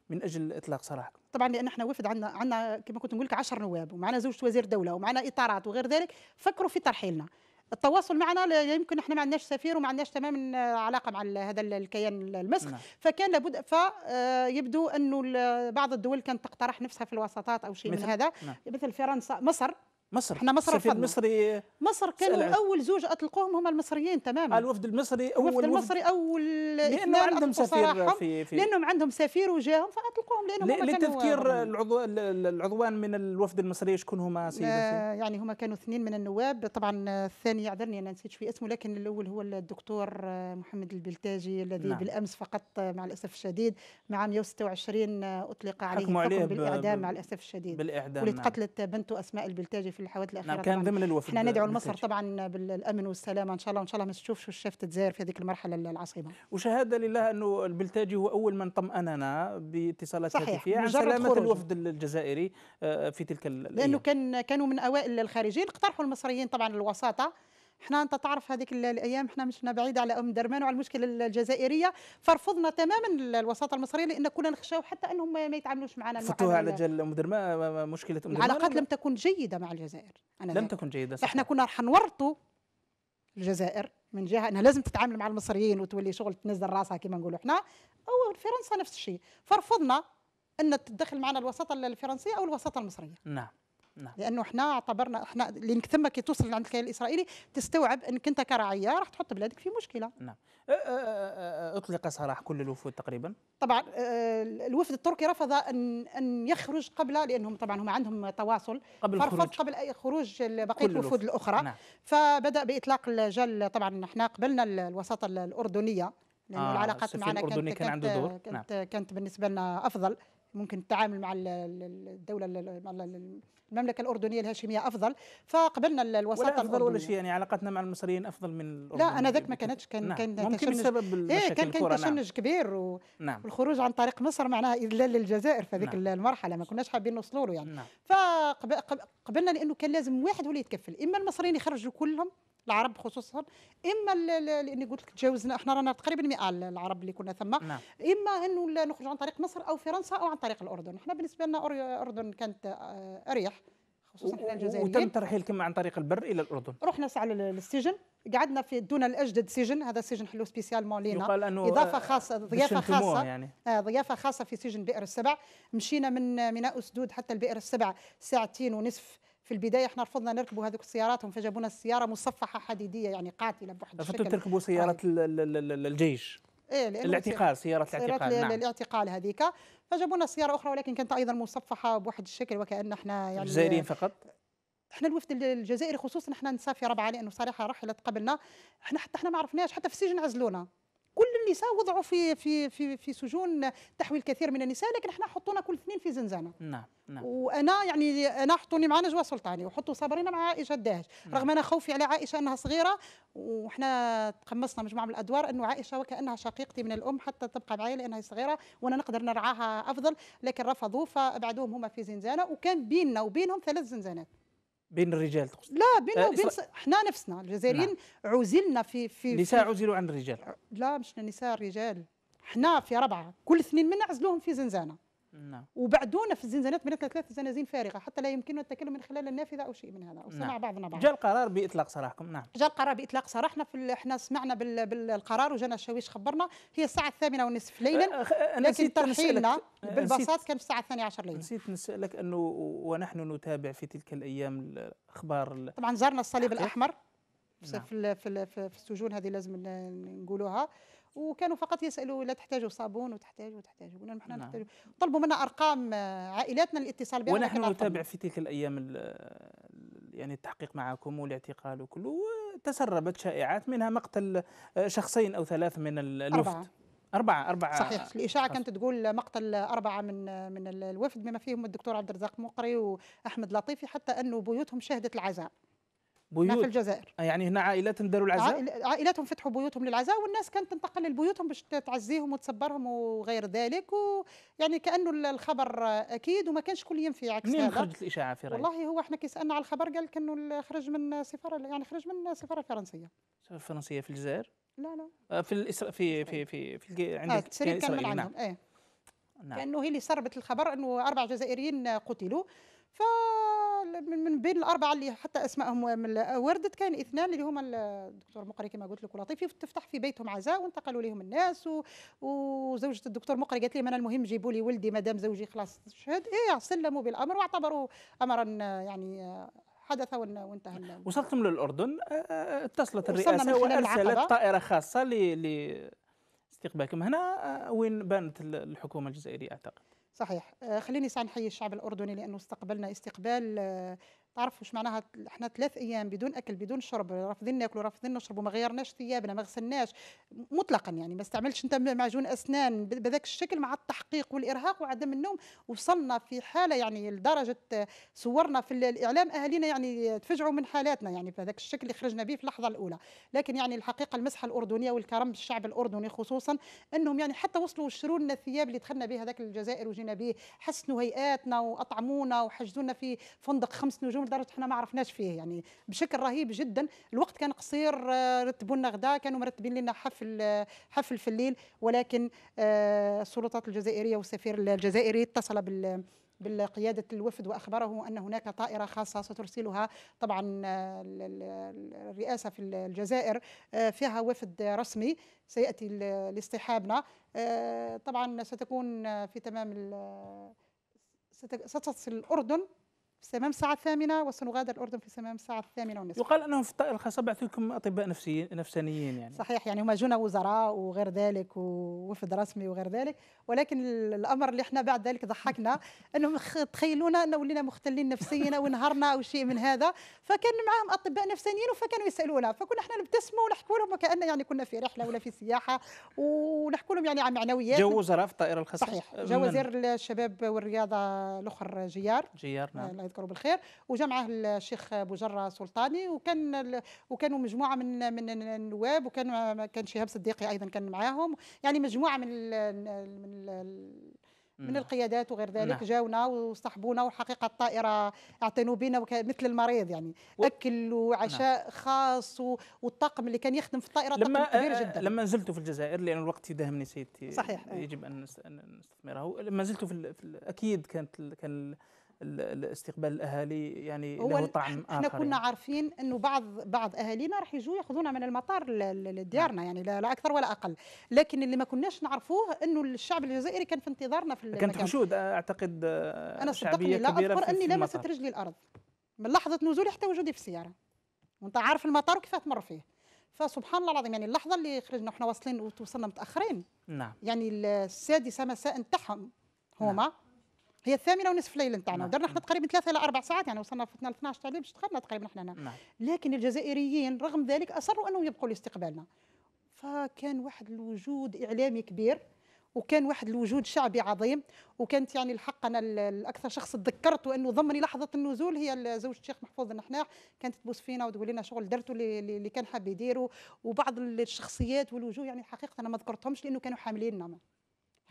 من اجل اطلاق صراحه طبعا لان احنا وفد عندنا عندنا كما كنت نقول لك 10 نواب ومعنا زوجة وزير دوله ومعنا اطارات وغير ذلك فكروا في ترحيلنا التواصل معنا لا يمكن احنا ما عندناش سفير وما عندناش تماما علاقه مع هذا الكيان المسخ نعم. فكان لابد فيبدو آه، انه بعض الدول كانت تقترح نفسها في الوساطات او شيء مثل من هذا نعم. مثل فرنسا مصر مصر احنا مصر السفير المصري مصر كانوا اول زوج اطلقوهم هم المصريين تماما الوفد المصري اول الوفد المصري اول لانهم عندهم سفير في, في لانهم عندهم سفير وجاهم فاطلقوهم لانهم لتذكير العضو العضوان من الوفد المصري شكون هما سيدي يعني هما كانوا اثنين من النواب طبعا الثاني يعذرني انا نسيت في اسمه لكن الاول هو الدكتور محمد البلتاجي الذي نعم. بالامس فقط مع الاسف الشديد مع 126 اطلق عليه حكم بالاعدام مع الاسف الشديد بالاعدام واللي نعم. قتلت بنته اسماء البلتاجي في الحوادث نعم، الاخيره نعم كان ضمن الوفد احنا ندعو لمصر طبعا بالامن والسلامه ان شاء الله وان شاء الله ما تشوفش الشيف تتزاير في هذيك المرحله العصيبه وشهاده لله انه البلتاجي هو اول من طمأننا باتصالات هاتفيه عن سلامه خروج. الوفد الجزائري آه، في تلك لانه كان كانوا من اوائل الخارجيين اقترحوا المصريين طبعا الوساطه احنا انت تعرف هذيك الايام احنا مشنا بعيد على ام درمان وعلى المشكله الجزائريه فرفضنا تماما الوساطه المصريه لان كنا نخشاو حتى انهم ما يتعاملوش معنا فتوها على جال ام درمان مشكله ام درمان العلاقات لم تكن جيده مع الجزائر أنا لم تكن جيده صح. احنا كنا راح نورطوا الجزائر من جهه انها لازم تتعامل مع المصريين وتولي شغل تنزل راسها كما نقولوا احنا او فرنسا نفس الشيء فرفضنا ان تدخل معنا الوساطه الفرنسيه او الوساطه المصريه نعم لا. نعم. لانه احنا اعتبرنا احنا لانك ثم كي توصل عند الكيان الاسرائيلي تستوعب انك انت كرعيه راح تحط بلادك في مشكله نعم أه، أه، أه، اطلق سراح كل الوفود تقريبا طبعا الوفد التركي رفض ان ان يخرج قبل لانهم طبعا هم عندهم تواصل قبل الخروج قبل اي خروج بقيه الوفود الاخرى نعم. فبدا باطلاق الجل طبعا احنا قبلنا الوساطه الاردنيه لانه آه العلاقات معنا كانت كان عنده دور. كانت, نعم. كانت بالنسبه لنا افضل ممكن التعامل مع الدوله المملكه الاردنيه الهاشميه افضل فقبلنا الوساطه ولا افضل ولا شيء يعني علاقتنا مع المصريين افضل من الأردن لا انا ذاك ما كانتش كان نعم. كان ممكن تشنج إيه كان كان نعم. تشنج نعم. كبير و... نعم. والخروج عن طريق مصر معناها اذلال للجزائر في هذيك نعم. المرحله ما كناش حابين نوصلوا له يعني نعم. فقبلنا لانه كان لازم واحد هو اللي يتكفل اما المصريين يخرجوا كلهم العرب خصوصا اما لاني قلت لك تجاوزنا احنا رانا تقريبا 100 العرب اللي كنا ثما نعم. اما انه نخرج عن طريق مصر او فرنسا او عن طريق الاردن احنا بالنسبه لنا الاردن كانت آه، اريح خصوصا احنا الجزائريين وتم ترحيلكم عن طريق البر الى الاردن رحنا ساعه للسجن قعدنا في دون الاجدد سجن هذا سجن حلو سبيسيال لينا يقال أنه آه، اضافه خاصه ضيافه خاصه يعني. آه ضيافه خاصه في سجن بئر السبع مشينا من ميناء اسدود حتى البئر السبع ساعتين ونصف في البدايه احنا رفضنا نركبوا هذوك هم فجابونا السياره مصفحه حديديه يعني قاتله بوحد رفضتوا تركبوا سياره الجيش إيه الاعتقال سيارة الاعتقال نعم. الاعتقال هذيك فجابونا سيارة أخرى ولكن كانت أيضا مصفحة بواحد الشكل وكأن احنا يعني جزائريين فقط احنا الوفد الجزائري خصوصا احنا نسافر ربعه لانه صراحه رحلت قبلنا احنا حتى احنا ما عرفناش حتى في السجن عزلونا كل النساء وضعوا في في في في سجون تحوي الكثير من النساء لكن احنا حطونا كل اثنين في زنزانه نعم نعم وانا يعني انا حطوني مع نجوى سلطاني وحطوا صابرين مع عائشه الدهش نعم. رغم انا خوفي على عائشه انها صغيره وحنا تقمصنا مجموعه من الادوار انه عائشه وكانها شقيقتي من الام حتى تبقى معي لانها صغيره وانا نقدر نرعاها افضل لكن رفضوا فابعدوهم هما في زنزانه وكان بيننا وبينهم ثلاث زنزانات بين الرجال تقصد لا بيننا آه، وبين إسر... حنا نفسنا الجزائريين نعم. عزلنا في في النساء عزلوا عن الرجال لا مش النساء الرجال حنا في ربعه كل اثنين منا عزلوهم في زنزانه نعم وبعدونا في الزنزانات بيناتنا ثلاث زنازين فارغه حتى لا يمكننا التكلم من خلال النافذه او شيء من هذا وسمع نعم. بعضنا بعض جاء القرار باطلاق سراحكم نعم جاء القرار باطلاق سراحنا في احنا سمعنا بال... بالقرار وجانا الشاويش خبرنا هي الساعه الثامنه ونصف ليلا أه لكن ترحيلنا بالبساط كان في الساعه الثانيه عشر ليلا نسيت نسالك انه ونحن نتابع في تلك الايام الاخبار طبعا زرنا الصليب الاحمر نعم. في, في, في السجون هذه لازم نقولوها وكانوا فقط يسالوا لا تحتاجوا صابون وتحتاجوا وتحتاجوا قلنا نحن نعم. نحتاجوا نحتاج طلبوا منا ارقام آه، عائلاتنا الاتصال بها ونحن نتابع في تلك الايام يعني التحقيق معكم والاعتقال وكله وتسربت شائعات منها مقتل آه، شخصين او ثلاث من الوفد أربعة. أربعة أربعة صحيح الإشاعة كانت تقول مقتل أربعة من من الوفد بما فيهم الدكتور عبد الرزاق مقري وأحمد لطيفي حتى أنه بيوتهم شهدت العزاء بيوت في الجزائر آه، يعني هنا عائلات داروا العزاء عائلاتهم فتحوا بيوتهم للعزاء والناس كانت تنتقل لبيوتهم باش تعزيهم وتصبرهم وغير ذلك ويعني كانه الخبر اكيد وما كانش كل يوم في عكس منين خرجت الاشاعه في رايك والله هو احنا كي سالنا على الخبر قال لك انه خرج من سفاره يعني خرج من السفاره الفرنسيه السفاره الفرنسيه في الجزائر لا لا آه، في الإسر... في في في, في عندك آه تسريب كان نعم. عنهم نعم. ايه نعم. كانه هي اللي سربت الخبر انه اربع جزائريين قتلوا ف من بين الاربعه اللي حتى اسمائهم وردت كان اثنان اللي هما الدكتور مقري كما قلت لك ولطيفي تفتح في بيتهم عزاء وانتقلوا لهم الناس و... وزوجه الدكتور مقري قالت لهم انا المهم جيبوا لي ولدي دام زوجي خلاص شهد ايه يعني سلموا بالامر واعتبروا امرا يعني حدث وانتهى وصلتم للاردن آه، آه، اتصلت الرئاسه وارسلت طائره خاصه ل... لاستقبالكم هنا آه، وين بانت الحكومه الجزائريه اعتقد صحيح آه، خليني ساعة الشعب الأردني لأنه استقبلنا استقبال آه، تعرف واش معناها احنا ثلاث ايام بدون اكل بدون شرب رافضين ناكلوا رافضين نشربوا ما غيرناش ثيابنا ما غسلناش مطلقا يعني ما استعملش انت معجون اسنان بذاك الشكل مع التحقيق والارهاق وعدم النوم وصلنا في حاله يعني لدرجه صورنا في الاعلام اهالينا يعني تفجعوا من حالاتنا يعني بهذاك الشكل اللي خرجنا به في اللحظه الاولى لكن يعني الحقيقه المسحه الاردنيه والكرم بالشعب الاردني خصوصا انهم يعني حتى وصلوا شروا لنا الثياب اللي دخلنا به هذاك الجزائر وجينا به حسنوا هيئاتنا واطعمونا وحجزونا في فندق خمس نجوم لدرجه احنا ما عرفناش فيه يعني بشكل رهيب جدا الوقت كان قصير آه، رتبوا لنا غدا كانوا مرتبين لنا حفل آه، حفل في الليل ولكن آه، السلطات الجزائريه والسفير الجزائري اتصل بال بالقيادة الوفد وأخبره أن هناك طائرة خاصة سترسلها طبعا الرئاسة في الجزائر فيها وفد رسمي سيأتي لاصطحابنا طبعا ستكون في تمام ستتصل الأردن في سمام الساعة الثامنة وسنغادر الأردن في سمام الساعة الثامنة والنصف يقال أنهم في الطائرة الخاصة بعثوكم أطباء نفسيين نفسانيين يعني صحيح يعني هما جونا وزراء وغير ذلك ووفد رسمي وغير ذلك ولكن الأمر اللي احنا بعد ذلك ضحكنا أنهم تخيلونا أن ولينا مختلين نفسيا ونهرنا أو شيء من هذا فكان معهم أطباء نفسانيين فكانوا يسألونا فكنا احنا نبتسموا ونحكوا لهم وكأن يعني كنا في رحلة ولا في سياحة ونحكوا لهم يعني عن معنويات جو وزراء في الطائرة الخاصة صحيح جو وزير الشباب والرياضة الأخر جيار جيار نعم آه، يذكره بالخير وجمعه الشيخ بجرة سلطاني وكان وكانوا مجموعة من من النواب وكان كان شهاب صديقي أيضا كان معاهم يعني مجموعة من الـ من الـ من القيادات وغير ذلك نعم. جاونا وصحبونا والحقيقة الطائرة اعتنوا بنا مثل المريض يعني و... أكل وعشاء نعم. خاص و... والطاقم اللي كان يخدم في الطائرة لما طاقم كبير آه، جدا لما نزلت في الجزائر لأن الوقت يداهمني سيدتي صحيح آه. يجب أن نستثمره لما نزلت في, ال... في ال... أكيد كانت ال... كان الاستقبال الاهالي يعني له طعم اخر احنا كنا عارفين انه بعض بعض اهالينا راح يجوا ياخذونا من المطار لديارنا نعم. يعني لا, اكثر ولا اقل لكن اللي ما كناش نعرفوه انه الشعب الجزائري كان في انتظارنا في كانت حشود اعتقد آه، انا صدقني لا اذكر اني لمست رجلي الارض من لحظه نزولي حتى وجودي في السياره وانت عارف المطار وكيف تمر فيه فسبحان الله العظيم يعني اللحظه اللي خرجنا وحنا واصلين وتوصلنا متاخرين نعم يعني السادسه مساء تاعهم هما نعم. هي الثامنه ونصف ليل نتاعنا نعم. ودرنا احنا تقريبا ثلاثه الى اربع ساعات يعني وصلنا فتنا ل 12 تاع الليل باش دخلنا تقريبا احنا نعم. لكن الجزائريين رغم ذلك اصروا انهم يبقوا لاستقبالنا فكان واحد الوجود اعلامي كبير وكان واحد الوجود شعبي عظيم وكانت يعني الحق انا الاكثر شخص تذكرت انه ضمني لحظه النزول هي زوجة الشيخ محفوظ النحناح كانت تبوس فينا وتقول لنا شغل درتوا اللي كان حاب يديره وبعض الشخصيات والوجوه يعني حقيقه انا ما ذكرتهمش لانه كانوا حامليننا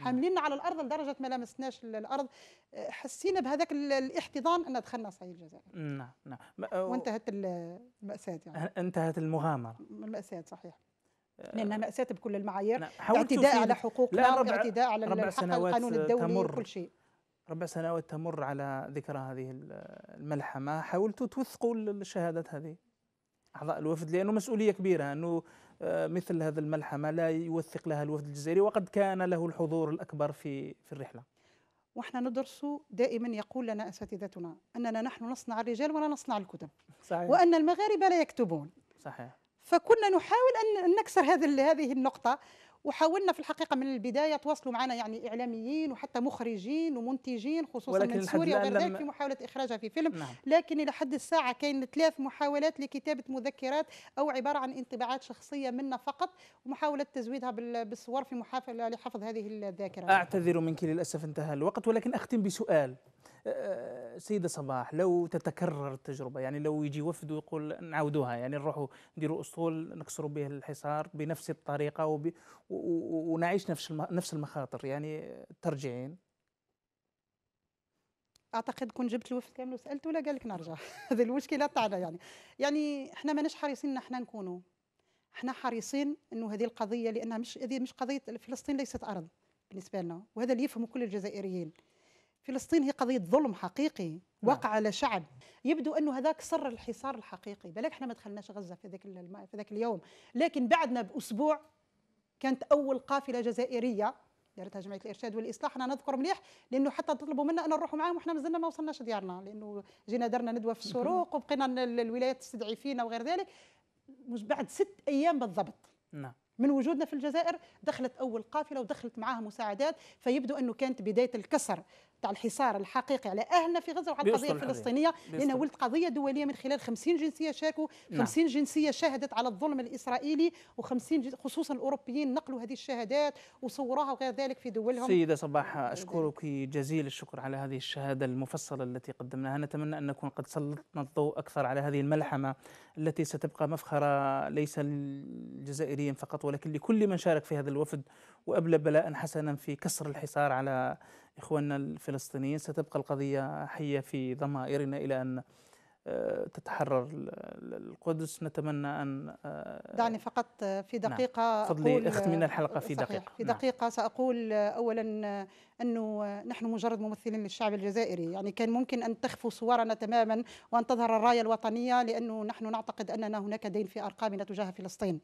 حاملين على الارض لدرجه ما لمسناش الارض أه، حسينا بهذاك الاحتضان ان دخلنا صعيد الجزائر نعم نعم وانتهت الماساه يعني أه، انتهت المغامره الماساه صحيح أه، لانها ماساه بكل المعايير نعم، اعتداء على حقوقنا اعتداء على القانون الدولي وكل شيء ربع سنوات تمر على ذكرى هذه الملحمه حاولتوا توثقوا الشهادات هذه اعضاء الوفد لانه مسؤوليه كبيره انه آه، مثل هذا الملحمة لا يوثق لها الوفد الجزائري وقد كان له الحضور الأكبر في في الرحلة وإحنا ندرس دائما يقول لنا أساتذتنا أننا نحن نصنع الرجال ولا نصنع الكتب صحيح. وأن المغاربة لا يكتبون صحيح فكنا نحاول أن نكسر هذه هذه النقطة وحاولنا في الحقيقه من البدايه تواصلوا معنا يعني اعلاميين وحتى مخرجين ومنتجين خصوصا من سوريا وغير ذلك في محاوله اخراجها في فيلم نعم. لكن الى حد الساعه كاين ثلاث محاولات لكتابه مذكرات او عباره عن انطباعات شخصيه منا فقط ومحاوله تزويدها بالصور في محاوله لحفظ هذه الذاكره اعتذر منك للاسف انتهى الوقت ولكن اختم بسؤال سيدة صباح لو تتكرر التجربة يعني لو يجي وفد ويقول نعاودوها يعني نروحوا نديروا أسطول نكسروا به الحصار بنفس الطريقة ونعيش نفس نفس المخاطر يعني ترجعين اعتقد كون جبت الوفد كامل وسالت ولا قال لك نرجع هذه المشكله تاعنا يعني يعني احنا ماناش حريصين ان احنا نكونوا احنا حريصين انه هذه القضيه لانها مش هذه مش قضيه فلسطين ليست ارض بالنسبه لنا وهذا اللي يفهمه كل الجزائريين فلسطين هي قضية ظلم حقيقي نعم. وقع على شعب يبدو انه هذاك سر الحصار الحقيقي بالك احنا ما دخلناش غزه في ذاك في ذاك اليوم لكن بعدنا باسبوع كانت اول قافله جزائريه دارتها جمعيه الارشاد والاصلاح انا نذكر مليح لانه حتى طلبوا منا ان نروحوا معاهم وحنا مازلنا ما وصلناش ديارنا لانه جينا درنا ندوه في الشروق وبقينا الولايات تستدعي فينا وغير ذلك بعد ست ايام بالضبط نعم من وجودنا في الجزائر دخلت اول قافله ودخلت معاها مساعدات فيبدو انه كانت بدايه الكسر تاع الحصار الحقيقي على اهلنا في غزه وعلى القضيه الفلسطينيه لانها ولت قضيه دوليه من خلال 50 جنسيه شاركوا 50 نعم. جنسيه شهدت على الظلم الاسرائيلي و50 خصوصا الاوروبيين نقلوا هذه الشهادات وصوروها وغير ذلك في دولهم سيده صباح آه، اشكرك جزيل الشكر على هذه الشهاده المفصله التي قدمناها نتمنى ان نكون قد سلطنا الضوء اكثر على هذه الملحمه التي ستبقى مفخره ليس للجزائريين فقط ولكن لكل من شارك في هذا الوفد وابلى بلاء حسنا في كسر الحصار على إخواننا الفلسطينيين ستبقى القضية حية في ضمائرنا إلى أن آه، تتحرر القدس نتمنى أن آه، دعني فقط آه، في نعم. دقيقة نعم. فضلي أختمنا الحلقة في صحيح. دقيقة في نعم. دقيقة نعم. سأقول أولا أنه نحن مجرد ممثلين للشعب الجزائري يعني كان ممكن أن تخفوا صورنا تماما وأن تظهر الراية الوطنية لأنه نحن نعتقد أننا هناك دين في أرقامنا تجاه فلسطين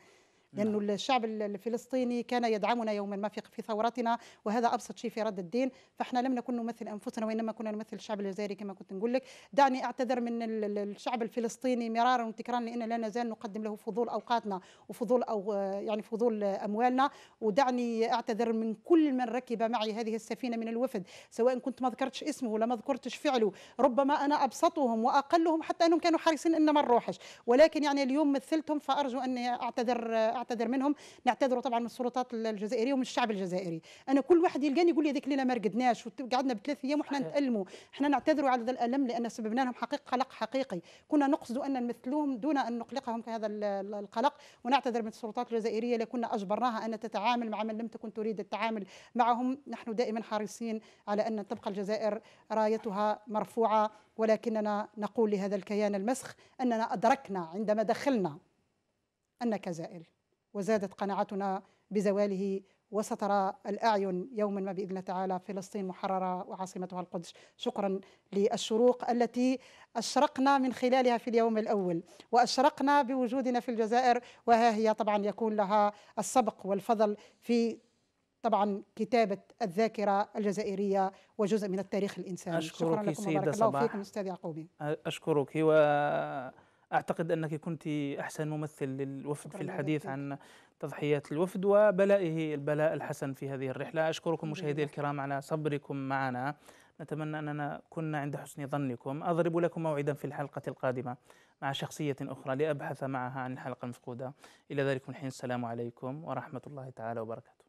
لأن نعم. الشعب الفلسطيني كان يدعمنا يوما ما في ثورتنا وهذا أبسط شيء في رد الدين فإحنا لم نكن نمثل أنفسنا وإنما كنا نمثل الشعب الجزائري كما كنت نقول لك دعني أعتذر من الشعب الفلسطيني مرارا وتكرارا لأن لا نزال نقدم له فضول أوقاتنا وفضول أو يعني فضول أموالنا ودعني أعتذر من كل من ركب معي هذه السفينة من الوفد سواء كنت ما ذكرتش اسمه ولا ما ذكرتش فعله ربما أنا أبسطهم وأقلهم حتى أنهم كانوا حريصين أن ما نروحش ولكن يعني اليوم مثلتهم فأرجو أني أعتذر اعتذر منهم نعتذروا طبعا من السلطات الجزائريه ومن الشعب الجزائري انا كل واحد يلقاني يقول لي هذيك الليله ما رقدناش وقعدنا بثلاث ايام وحنا نتالموا احنا نعتذروا على هذا الالم لان سببنا لهم حقيقه قلق حقيقي كنا نقصد ان نمثلهم دون ان نقلقهم هذا القلق ونعتذر من السلطات الجزائريه لكنا اجبرناها ان تتعامل مع من لم تكن تريد التعامل معهم نحن دائما حريصين على ان تبقى الجزائر رايتها مرفوعه ولكننا نقول لهذا الكيان المسخ اننا ادركنا عندما دخلنا انك زائل وزادت قناعتنا بزواله وسترى الأعين يوما ما بإذن تعالى فلسطين محررة وعاصمتها القدس شكرا للشروق التي أشرقنا من خلالها في اليوم الأول وأشرقنا بوجودنا في الجزائر وها هي طبعا يكون لها السبق والفضل في طبعا كتابة الذاكرة الجزائرية وجزء من التاريخ الإنساني أشكرك شكرا لكم سيدة وبارك الله فيكم أستاذ يعقوبي أشكرك و أعتقد أنك كنت أحسن ممثل للوفد في الحديث عن تضحيات الوفد وبلائه البلاء الحسن في هذه الرحلة أشكركم مشاهدي الكرام على صبركم معنا نتمنى أننا كنا عند حسن ظنكم أضرب لكم موعدا في الحلقة القادمة مع شخصية أخرى لأبحث معها عن الحلقة المفقودة إلى ذلك من حين السلام عليكم ورحمة الله تعالى وبركاته